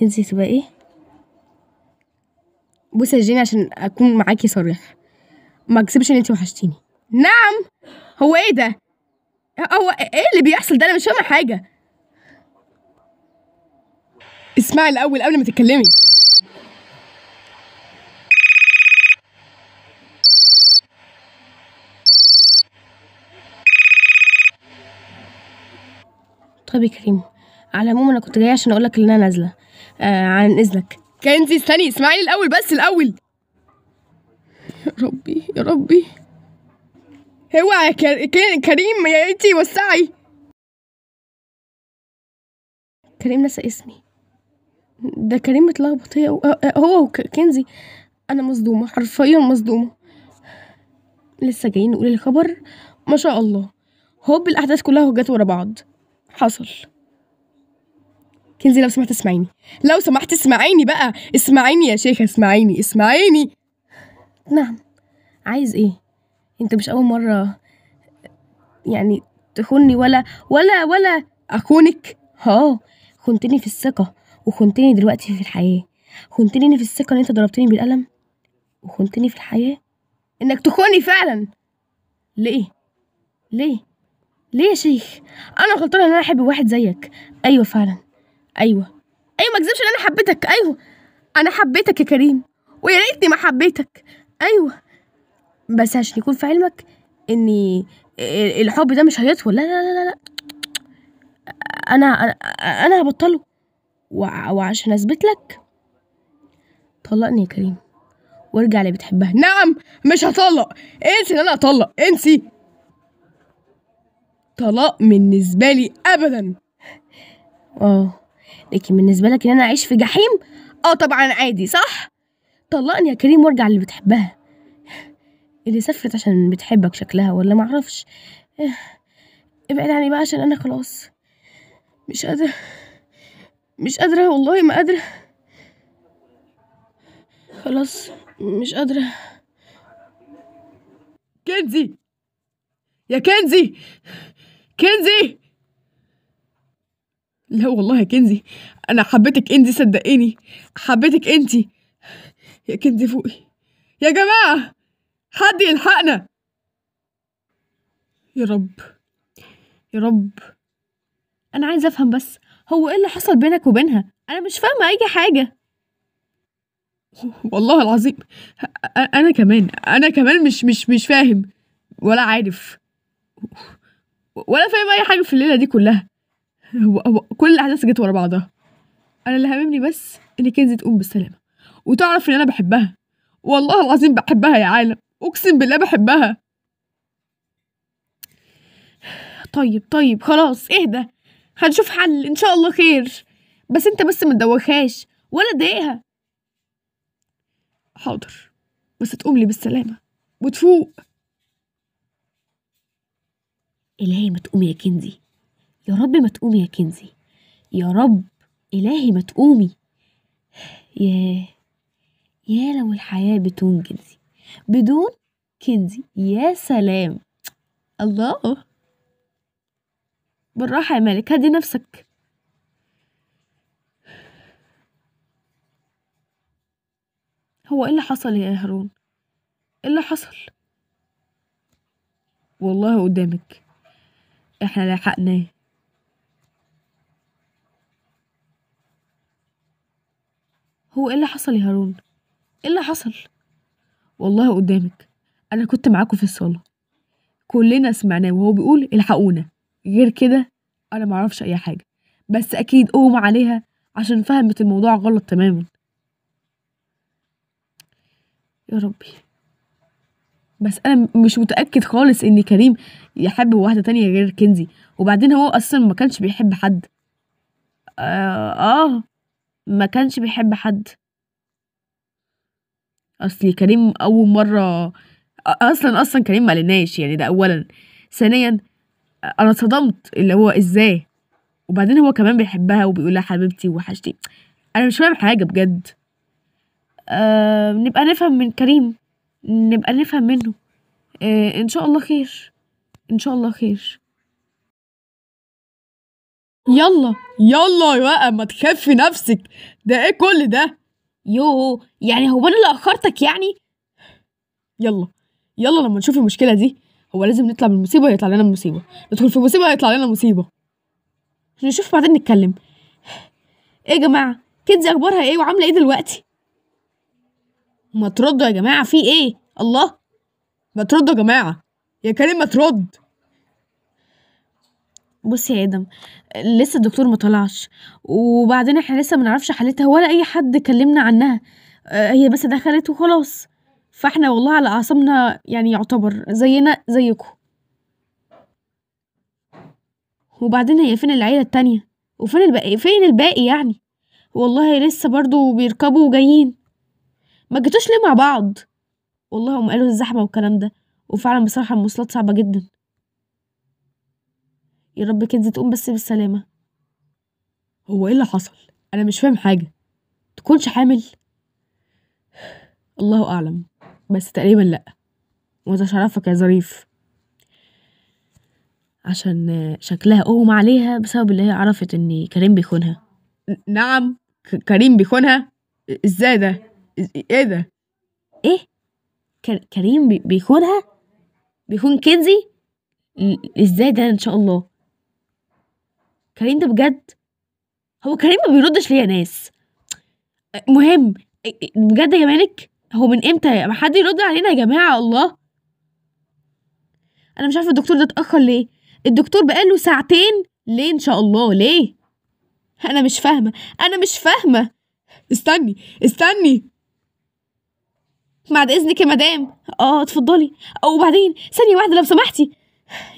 كنزي تبقى ايه بصي يا جيني عشان اكون معاكي صريح ما اكسبش ان انت وحشتيني نعم هو ايه ده هو ايه اللي بيحصل ده انا مش فاهمه حاجه اسمعي الاول قبل ما تتكلمي طب يا كريم على العموم انا كنت جايه عشان اقول لك ان انا نازله آه عن اذنك كنزي استني اسمعي الاول بس الاول يا ربي يا ربي هو كريم يا انتي وسعي كريم نسى اسمي ده كريم متلخبط هو وكنزي انا مصدومه حرفيا مصدومه لسه جايين نقول الخبر ما شاء الله هوب الاحداث كلها جت ورا بعض حصل كنزي لو سمحت اسمعيني لو سمحت اسمعيني بقى اسمعيني يا شيخه اسمعيني اسمعيني نعم عايز ايه انت مش اول مره يعني تخوني ولا ولا ولا اخونك ها آه، خنتني في الثقه وخنتني دلوقتي في الحياه خنتني في الثقه ان انت ضربتني بالقلم وخنتني في الحياه انك تخوني فعلا ليه ليه ليه يا شيخ انا غلطانه ان انا احب واحد زيك ايوه فعلا ايوه ايوه ما اكذبش ان انا حبيتك ايوه انا حبيتك يا كريم ويا ريتني ما حبيتك ايوه بس عشان يكون في علمك ان الحب ده مش هيطول لا لا لا لا انا انا هبطله وعشان اثبت لك طلقني يا كريم وارجع اللي بتحبها نعم مش هطلق انسي ان انا اطلق انسي طلاق بالنسبه لي ابدا اه لكن بالنسبه لك ان انا اعيش في جحيم اه طبعا عادي صح طلقني يا كريم وارجع اللي بتحبها اللي سافرت عشان بتحبك شكلها ولا معرفش إيه، ابعد عني بقى عشان انا خلاص مش قادرة مش قادرة والله ما قادرة خلاص مش قادرة كنزي يا كنزي كنزي لا والله يا كنزي انا حبيتك انتي صدقيني حبيتك انتي يا كنزي فوقي يا جماعه حد يلحقنا يا رب يا رب انا عايز افهم بس هو ايه اللي حصل بينك وبينها انا مش فاهمه اي حاجه والله العظيم انا كمان انا كمان مش مش مش فاهم ولا عارف ولا فاهم اي حاجه في الليله دي كلها هو كل الاحداث جت ورا بعضها انا اللي هاممني بس ان كنزي تقوم بالسلامه وتعرف ان انا بحبها والله العظيم بحبها يا عالم اقسم بالله بحبها طيب طيب خلاص اهدى هنشوف حل ان شاء الله خير بس انت بس ما تدوخهاش ولا ضايقها حاضر بس تقوم لي بالسلامه وتفوق إلهي ما تقومي يا كنزي يا رب ما تقومي يا كنزي يا رب إلهي ما تقومي ياه يا لو الحياة بتنجزي بدون كنزي يا سلام الله بالراحة يا مالك هدي نفسك هو ايه اللي حصل يا هارون ايه اللي حصل والله قدامك احنا لحقناه هو ايه اللي حصل يا هارون ايه اللي حصل والله قدامك أنا كنت معاكم في الصالة كلنا سمعناه وهو بيقول الحقونا غير كده أنا معرفش أي حاجة بس أكيد قوم عليها عشان فهمت الموضوع غلط تماما يا ربي بس انا مش متاكد خالص ان كريم يحب واحده تانية غير كنزي وبعدين هو اصلا ما كانش بيحب حد آه, اه ما كانش بيحب حد أصل كريم أول مرة أصلا أصلا كريم ما قالناش يعني ده أولا ثانيا أنا اتصدمت اللي هو إزاي وبعدين هو كمان بيحبها وبيقول لها حبيبتي وحشتي أنا مش فاهم حاجة بجد آه نبقى نفهم من كريم نبقى نفهم منه آه إن شاء الله خير إن شاء الله خير يلا يلا بقى ما تخفي نفسك ده ايه كل ده يوه يعني هو انا اللي اخرتك يعني يلا يلا لما نشوف المشكله دي هو لازم نطلع من المصيبه يطلع لنا مصيبه ندخل في مصيبه يطلع لنا مصيبه نشوف بعدين نتكلم ايه يا جماعه كنزي اخبارها ايه وعامله ايه دلوقتي ما تردوا يا جماعه في ايه الله ما تردوا يا جماعه يا كريم ما ترد بص يا ادم لسه الدكتور ما طلعش وبعدين احنا لسه ما نعرفش حالتها ولا اي حد كلمنا عنها آه، هي بس دخلت وخلاص فاحنا والله على اعصابنا يعني يعتبر زينا زيكم وبعدين هي فين العيله التانية وفين الباقي فين الباقي يعني والله لسه برضو بيركبوا وجايين ما جيتوش ليه مع بعض والله هم قالوا الزحمه والكلام ده وفعلا بصراحه المواصلات صعبه جدا يا رب كنزي تقوم بس بالسلامة هو ايه اللي حصل انا مش فاهم حاجة تكونش حامل الله اعلم بس تقريبا لا وتشرفك يا ظريف عشان شكلها اغمى عليها بسبب اللي هي عرفت ان كريم بيخونها نعم كريم بيخونها ازاي ده ايه ده ايه كريم بيخونها بيخون كنزي ازاي ده ان شاء الله كريم ده بجد هو كريم ما بيردش ليا ناس مهم بجد يا مالك هو من امتى ما حد يرد علينا يا جماعه الله انا مش عارفه الدكتور ده اتاخر ليه الدكتور بقاله ساعتين ليه ان شاء الله ليه انا مش فاهمه انا مش فاهمه استني استني بعد اذنك يا مدام اه اتفضلي او بعدين ثانيه واحده لو سمحتي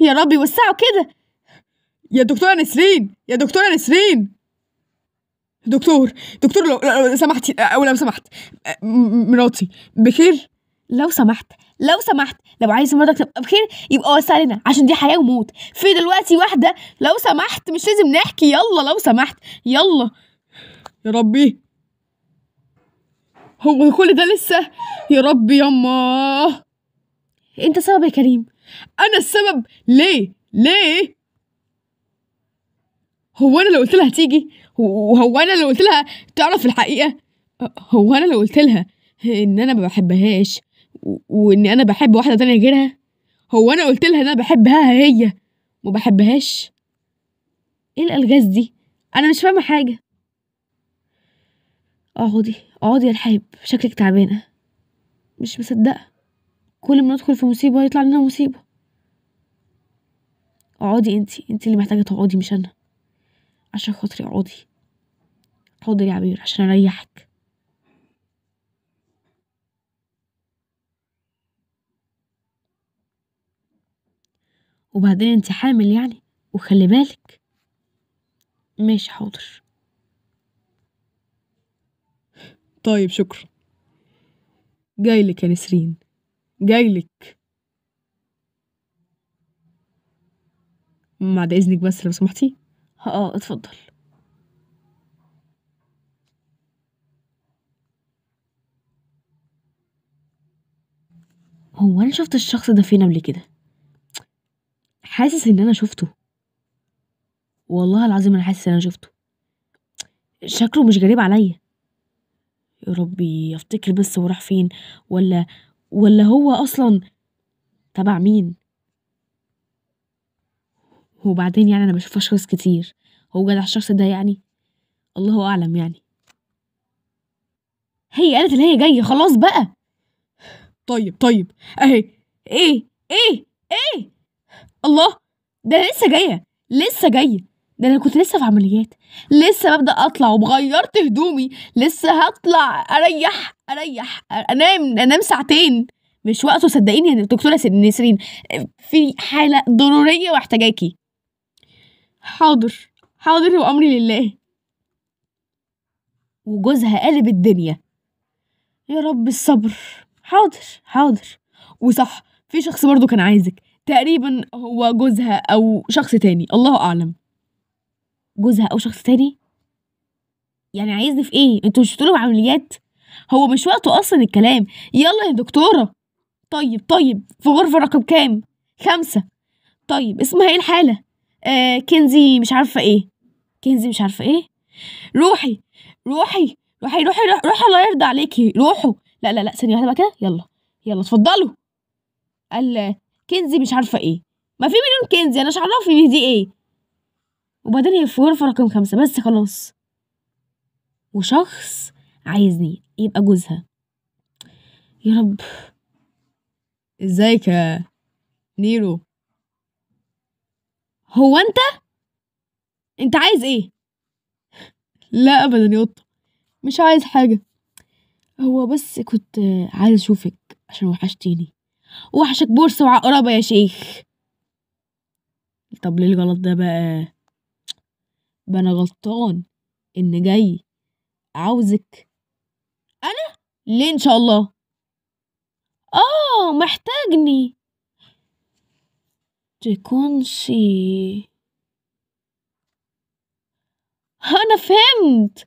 يا ربي وسعوا كده يا دكتورة نسرين يا دكتورة نسرين دكتور دكتور لو, لو سمحتي او لو سمحت مراتي بخير لو سمحت لو سمحت لو عايز مراتك تبقى بخير يبقى وسع لنا عشان دي حياه وموت في دلوقتي واحده لو سمحت مش لازم نحكي يلا لو سمحت يلا يا ربي هو كل ده لسه يا ربي يما انت سبب يا كريم انا السبب ليه ليه هو انا اللي قلت لها تيجي وهو انا اللي قلت لها تعرف الحقيقه هو انا اللي قلت لها ان انا ما بحبهاش وان انا بحب واحده تانية غيرها هو انا قلت لها ان انا بحبها هي ما بحبهاش ايه الالغاز دي انا مش فاهمه حاجه اقعدي اقعدي يا الحبيب شكلك تعبانه مش مصدقه كل ما ندخل في مصيبه يطلع لنا مصيبه اقعدي انتي انتي اللي محتاجه تقعدي مش انا عشان خاطري اقعدي حاضر يا عبير عشان اريحك وبعدين انت حامل يعني وخلي بالك ماشي حاضر طيب شكرا جايلك يا نسرين جايلك بعد اذنك بس لو سمحتي اه اتفضل هو انا شفت الشخص ده فين قبل كده حاسس ان انا شفته والله العظيم انا حاسس ان انا شفته شكله مش غريب عليا يا ربي افتكر بس هو راح فين ولا ولا هو اصلا تبع مين وبعدين يعني أنا بشوف أشخاص كتير هو جدع الشخص ده يعني الله أعلم يعني هي قالت اللي هي جاية خلاص بقى طيب طيب أهي إيه إيه إيه الله ده أنا لسه جاية لسه جاية ده أنا كنت لسه في عمليات لسه ببدأ أطلع وغيرت هدومي لسه هطلع أريح أريح أنام أنام ساعتين مش وقته صدقيني يا دكتوره نسرين في حاله ضروريه واحتاجاكي حاضر حاضر وأمري لله وجوزها قلب الدنيا يا رب الصبر حاضر حاضر وصح في شخص برضه كان عايزك تقريبا هو جوزها أو شخص تاني الله أعلم جوزها أو شخص تاني يعني عايزني في إيه انتوا مش بتقولوا عمليات هو مش وقته أصلا الكلام يلا يا دكتورة طيب طيب في غرفة رقم كام خمسة طيب اسمها ايه الحالة آه، كنزي مش عارفه ايه كنزي مش عارفه ايه روحي روحي روحي روحي روحي الله يرضى عليكي روحوا لا لا لا ثانيه واحده بقى كده يلا يلا اتفضلوا قال كنزي مش عارفه ايه ما في مليون كنزي انا مش عارفه دي ايه وبعدين هي في غرفه رقم خمسة بس خلاص وشخص عايزني يبقى جوزها يا رب ازيك يا نيرو هو انت انت عايز ايه لا ابدا يا قطه مش عايز حاجه هو بس كنت عايز اشوفك عشان وحشتيني وحشك بورصه وعقربه يا شيخ طب ليه الغلط ده بقى بقى انا غلطان ان جاي عاوزك انا ليه ان شاء الله اه محتاجني تكونشي أنا فهمت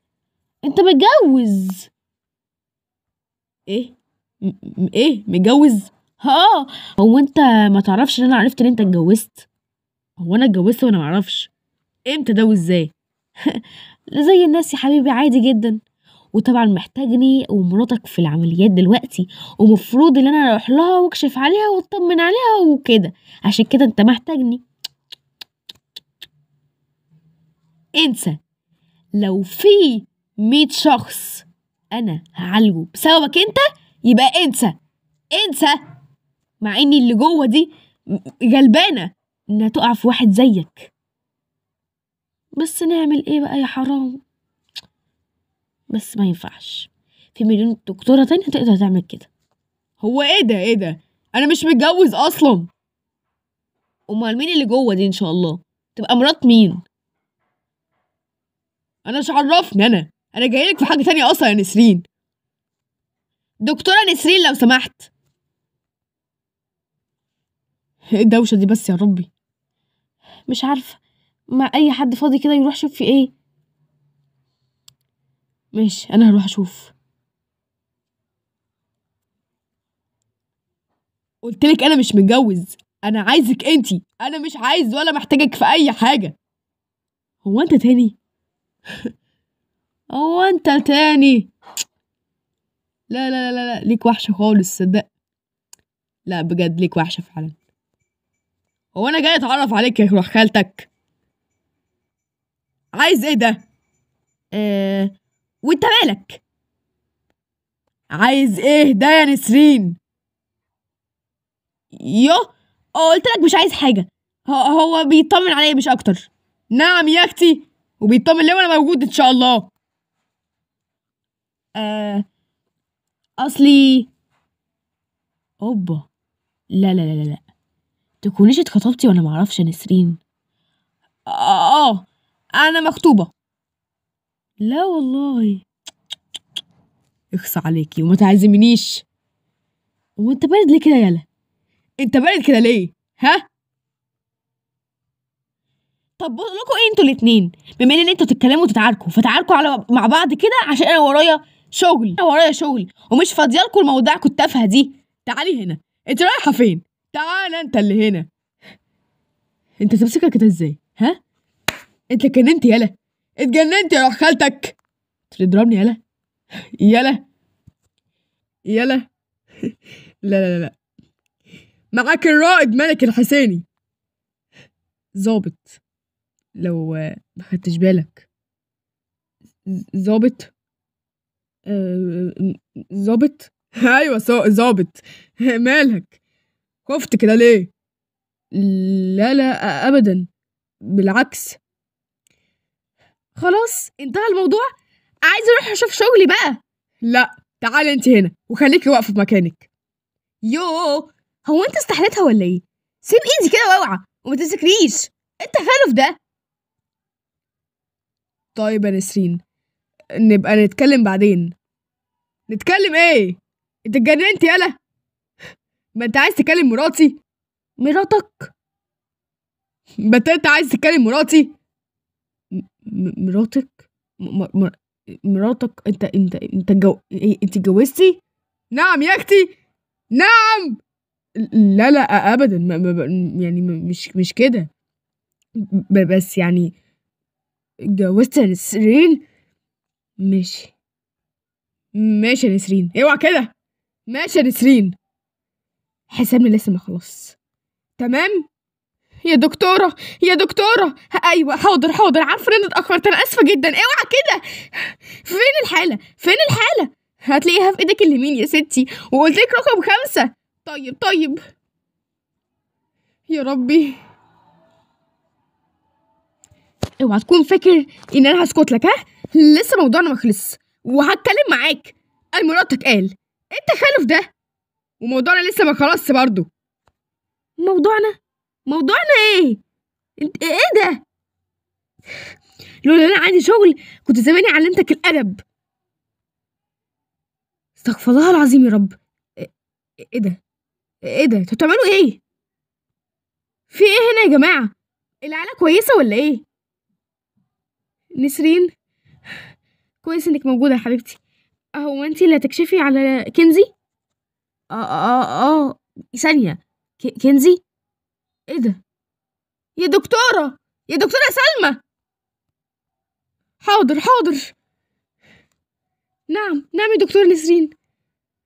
أنت متجوز إيه؟ م- إيه متجوز؟ ها آه! هو أنت ما تعرفش إن أنا عرفت إن أنت اتجوزت؟ هو أنا اتجوزت وأنا معرفش إمتى ده وإزاي؟ زي الناس يا حبيبي عادي جدا وطبعا محتاجني ومراتك في العمليات دلوقتي ومفروض ان انا اروح لها واكشف عليها واطمن عليها وكده عشان كده انت محتاجني انسى لو في مية شخص انا هعالجه بسببك انت يبقى انسى انسى مع اني اللي جوه دي غلبانه انها تقع في واحد زيك بس نعمل ايه بقى يا حرام بس ما ينفعش في مليون دكتورة تانية تقدر تعمل كده هو ايه ده ايه ده انا مش متجوز اصلا امال مين اللي جوه دي ان شاء الله تبقى مرات مين انا مش عرفني انا انا جايلك في حاجه تانية اصلا يا نسرين دكتوره نسرين لو سمحت ايه الدوشه دي بس يا ربي مش عارفه مع اي حد فاضي كده يروح يشوف في ايه ماشي أنا هروح أشوف قلتلك أنا مش متجوز أنا عايزك انتي أنا مش عايز ولا محتاجك في أي حاجة هو أنت تاني؟ هو أنت تاني؟ لا لا لا لا ليك وحشة خالص صدق لا بجد ليك وحشة فعلا هو أنا جاي أتعرف عليك يا روح خالتك عايز إيه ده؟ آه وانت مالك عايز ايه ده يا نسرين يو آه، قلت لك مش عايز حاجه هو بيطمن عليا مش اكتر نعم يا اختي وبيطمن لو وانا موجود ان شاء الله آه اصلي اوبا لا لا لا لا تكونيش اتخطبتي وانا معرفش يا نسرين اه, آه،, آه، انا مخطوبه لا والله اخصى عليكي وما تعزمنيش وانت بارد ليه كده يالا انت بارد كده ليه ها طب بقول لكم ايه انتوا الاتنين بما ان انتوا تتكلموا وتتعاركوا فتعاركوا على مع بعض كده عشان انا ورايا شغل انا ورايا شغل ومش فاضيه لكم لمواضيعكم التافهه دي تعالي هنا انت رايحه فين تعالى انت اللي هنا انت تمسكها كده ازاي ها انت اتكلمت يالا اتجننت يا روح خالتك تضربني يالا يالا يالا لا لا لا معاك الرائد ملك الحسيني ظابط لو ما خدتش بالك ظابط آه، ظابط ايوه ايوه ظابط مالك خفت كده ليه لا لا ابدا بالعكس خلاص انتهى الموضوع عايز اروح اشوف شغلي بقى لا تعالي انت هنا وخليكي واقفه في مكانك يوه هو انت استحلتها ولا ايه سيب ايدي كده واوعى وما تذكريش انت ايه التخلف ده طيب يا نسرين نبقى نتكلم بعدين نتكلم ايه انت اتجننت يالا ما انت عايز تكلم مراتي مراتك بتاتا عايز تكلم مراتي مراتك مراتك انت انت انت جو... ايه، انت اتجوزتي نعم يا اختي نعم لا لا ابدا ما ما يعني مش مش كده بس يعني اتجوزت نسرين مش ماشي يا نسرين اوعى كده ماشي يا نسرين حسابنا لسه ما خلص تمام يا دكتورة يا دكتورة أيوة حاضر حاضر عارفة إن أنا اتأخرت أنا آسفة جدا أوعى كده فين الحالة فين الحالة هتلاقيها في إيدك اليمين يا ستي وقلت لك رقم خمسة طيب طيب يا ربي اوعى تكون فاكر ان انا هسكت لك ها لسه موضوعنا ما خلص وهتكلم معاك قال مراتك قال ايه التخلف ده وموضوعنا لسه ما خلصش برضه موضوعنا موضوعنا ايه انت ايه ده لولا انا عندي شغل كنت زماني علمتك الادب استغفر الله العظيم يا رب إيه-, ايه ده ايه ده انتوا بتعملوا ايه في ايه هنا يا جماعه العيله كويسه ولا ايه نسرين كويس انك موجوده يا حبيبتي هو انت اللي هتكشفي على كنزي اه اه اه ثانيه كنزي ايه ده يا دكتوره يا دكتوره سلمى حاضر حاضر نعم نعم يا دكتوره نسرين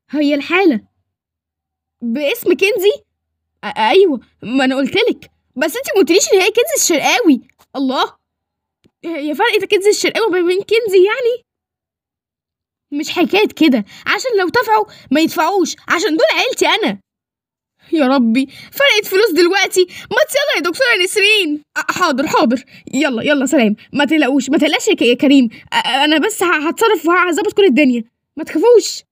هي الحاله باسم كنزي ايوه ما انا قلتلك بس انت ما قلتليش ان هي كنزي الشرقاوي الله يا فرق كنزي الشرقاوي ما بين كنزي يعني مش حكايه كده عشان لو دفعوا ما يدفعوش عشان دول عيلتي انا يا ربي فرقت فلوس دلوقتي ما يلا يا دكتوره نسرين حاضر حاضر يلا يلا سلام ما تقلقوش ما تقلقش يا كريم انا بس هتصرف وهظبط كل الدنيا ما تخافوش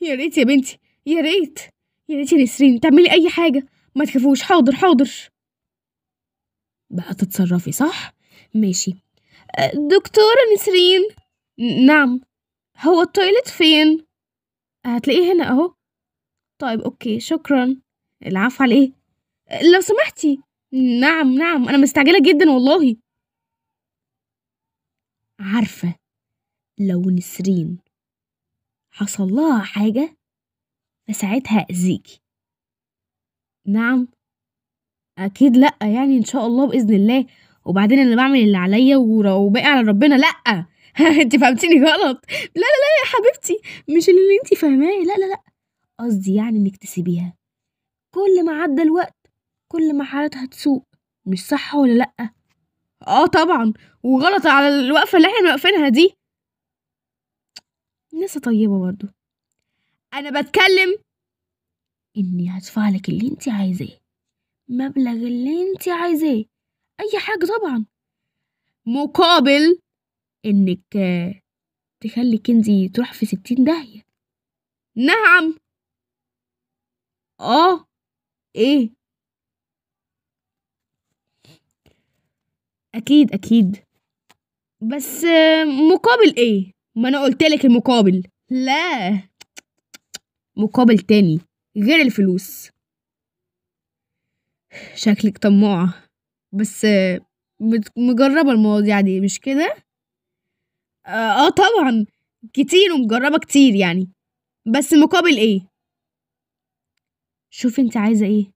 يا ريت يا بنتي يا ريت يا ريت يا نسرين تعملي اي حاجه ما تخافوش حاضر حاضر بقى تتصرفي صح ماشي دكتورة نسرين نعم هو التويلت فين هتلاقيه هنا اهو طيب أوكي شكرا العفو على إيه لو سمحتي نعم نعم أنا مستعجلة جدا والله عارفة لو نسرين حصل لها حاجة فساعتها أذيكي نعم أكيد لأ يعني إن شاء الله بإذن الله وبعدين أنا بعمل اللي عليا وباقي على ربنا لأ انت فهمتيني غلط لا لا لا يا حبيبتي مش اللي انت فاهماه لا لا لا قصدي يعني انك تسيبيها كل ما عدى الوقت كل ما حالتها تسوء مش صح ولا لأ اه طبعا وغلط على الوقفة اللي احنا واقفينها دي لسه طيبة برضو انا بتكلم اني هدفع لك اللي انت عايزاه مبلغ اللي انت عايزاه اي حاجة طبعا مقابل انك تخلي كنزي تروح في ستين داهية نعم آه إيه أكيد أكيد بس مقابل إيه؟ ما أنا قلتلك المقابل لا مقابل تاني غير الفلوس شكلك طماعة بس مجربة المواضيع دي مش كده؟ آه،, آه طبعا كتير ومجربة كتير يعني بس مقابل ايه؟ شوفي انت عايزة ايه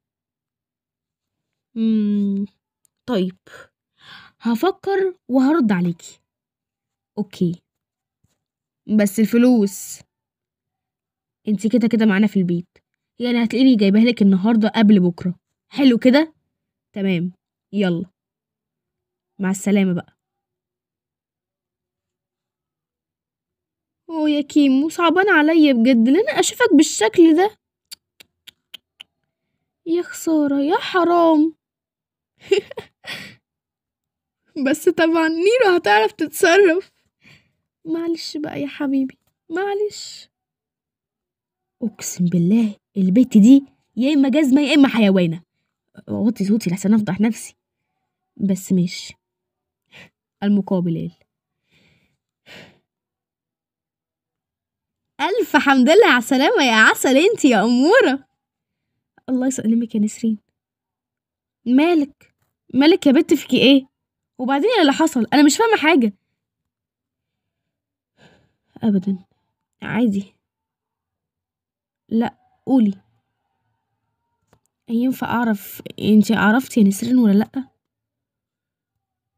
مم. طيب هفكر وهرد عليكي اوكي بس الفلوس انت كده كده معانا في البيت يعني هتلاقيني جايبها لك النهارده قبل بكره حلو كده تمام يلا مع السلامه بقى اوه يا كيمو صعبان عليا بجد انا اشوفك بالشكل ده يا خسارة يا حرام بس طبعا نيرو هتعرف تتصرف معلش بقى يا حبيبي معلش اقسم بالله البت دي يا اما جزمه يا اما حيوانه اوطي صوتي لحسن افضح نفسي بس ماشي المقابل قال الف حمد لله على السلامه يا عسل انت يا اموره الله يسلمك يا نسرين مالك مالك يا بت فيكي ايه وبعدين إيه اللي حصل انا مش فاهمه حاجه ابدا عادي لا قولي ينفع اعرف انت عرفتي يا نسرين ولا لا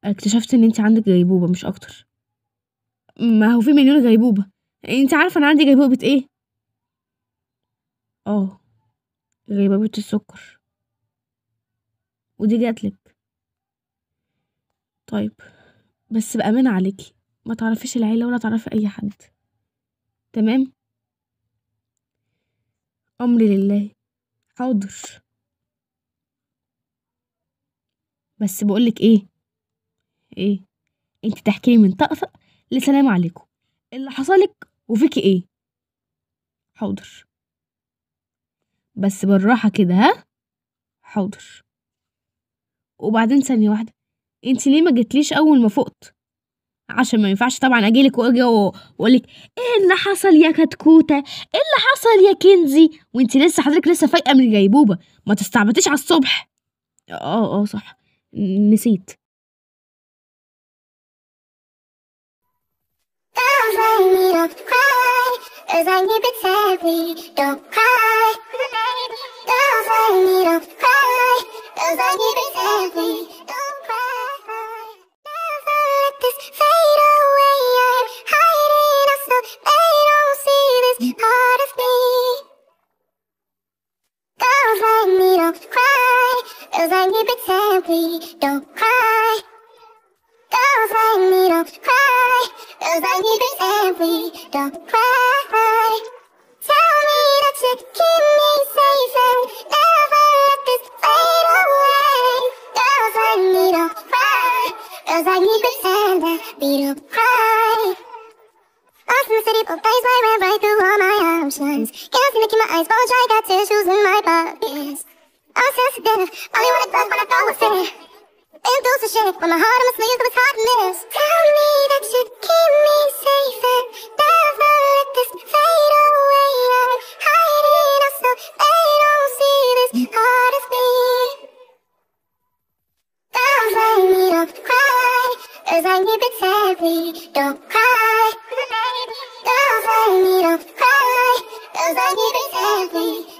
اكتشفت ان انت عندك غيبوبه مش اكتر ما هو في مليون غيبوبه انت عارفه انا عندي غيبوبه ايه اه غيبوبة السكر ودي جاتلك طيب بس بأمانة عليكي ما تعرفيش العيلة ولا تعرفي أي حد تمام أمري لله حاضر بس بقولك ايه ايه انت تحكي من طقطق لسلام عليكم اللي حصلك وفيكي ايه حاضر بس بالراحة كده ها حاضر وبعدين ثانية واحدة انت ليه ما جتليش اول ما فقت عشان ما ينفعش طبعا اجيلك واجي واقولك ايه اللي حصل يا كتكوته ايه اللي حصل يا كنزي وانت لسه حضرتك لسه فايقه من الجيبوبه ما تستعبطيش على الصبح اه اه صح نسيت arms laying me don't cry Cause I need it sadly, don't cry Girls laying me don't cry Cause I need it sadly, don't cry Never let this fade away I'm hiding us so they don't see this part of me Girls laying me don't cry Cause I need it sadly, don't cry Girls laying me don't cry Cause I need this every Don't cry Tell me that you keep me safe And never let this fade away Cause I need a cry Cause I need this and I need a cry Lost in the city, both eyes wide, ran right through all my options Can't seem to keep my eyes bulged, I got tissues in my pockets I was sensitive, only when I thought, wanna throw was it and those who share it when my heart almost melts with hotness. Tell me that you keep me safe and Never let this fade away. I'm hiding us so they don't see this heart of me. Don't blame me, don't cry. Cause I need it sadly. Don't cry. Don't blame me, don't cry. Cause I need it sadly.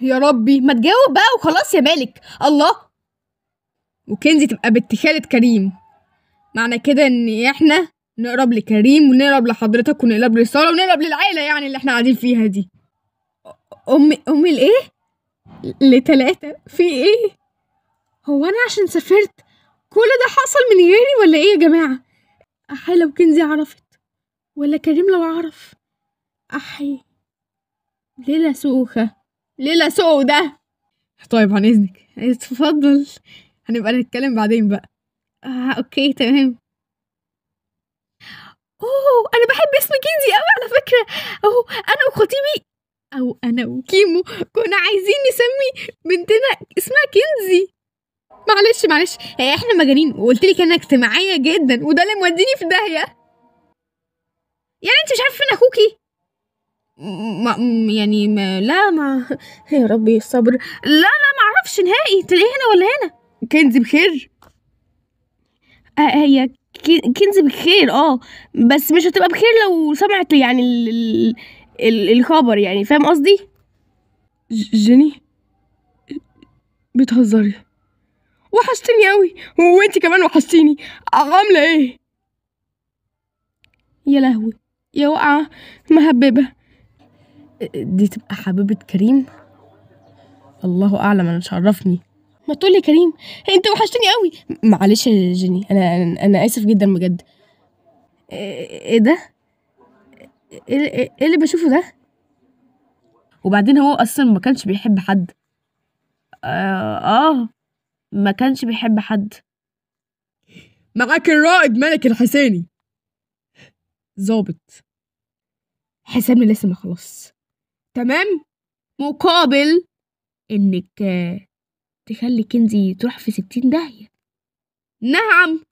يا ربي ما تجاوب بقى وخلاص يا مالك الله وكنزي تبقى بنت خالة كريم معنى كده ان احنا نقرب لكريم ونقرب لحضرتك ونقرب لرسالة ونقرب للعيلة يعني اللي احنا قاعدين فيها دي امي امي لايه لتلاتة في ايه هو انا عشان سافرت كل ده حصل من غيري ولا ايه يا جماعة احي لو كنزي عرفت ولا كريم لو عرف احي ليلة سوخة ليلة سودة طيب عن إذنك اتفضل هنبقى نتكلم بعدين بقى آه أوكي تمام أوه أنا بحب اسم كينزي أوي على فكرة أو أنا وخطيبي أو أنا وكيمو كنا عايزين نسمي بنتنا اسمها كينزي معلش معلش هي احنا مجانين وقلت لك انا اجتماعيه جدا وده اللي موديني في داهيه يعني انت مش عارفه فين اخوكي ما يعني ما لا ما يا ربي الصبر لا لا ما اعرفش نهائي تلاقيه هنا ولا هنا كنز بخير آه، آه، هي كنز بخير اه بس مش هتبقى بخير لو سمعت يعني ال ال الخبر يعني فاهم قصدي جيني بتهزري وحشتني قوي وانت كمان وحشتيني عامله ايه يا لهوي يا واقعه مهببه دي تبقى حبيبة كريم الله أعلم أنا مش عرفني ما تقولي كريم أنت وحشتني قوي معلش يا جيني أنا أنا آسف جدا بجد إيه ده؟ إيه, إيه اللي بشوفه ده؟ وبعدين هو أصلا ما كانش بيحب حد آه, آه، ما كانش بيحب حد معاك الرائد ملك الحسيني ظابط حسام لسه ما خلصش تمام مقابل انك تخلي كنزي تروح في ستين داهية نعم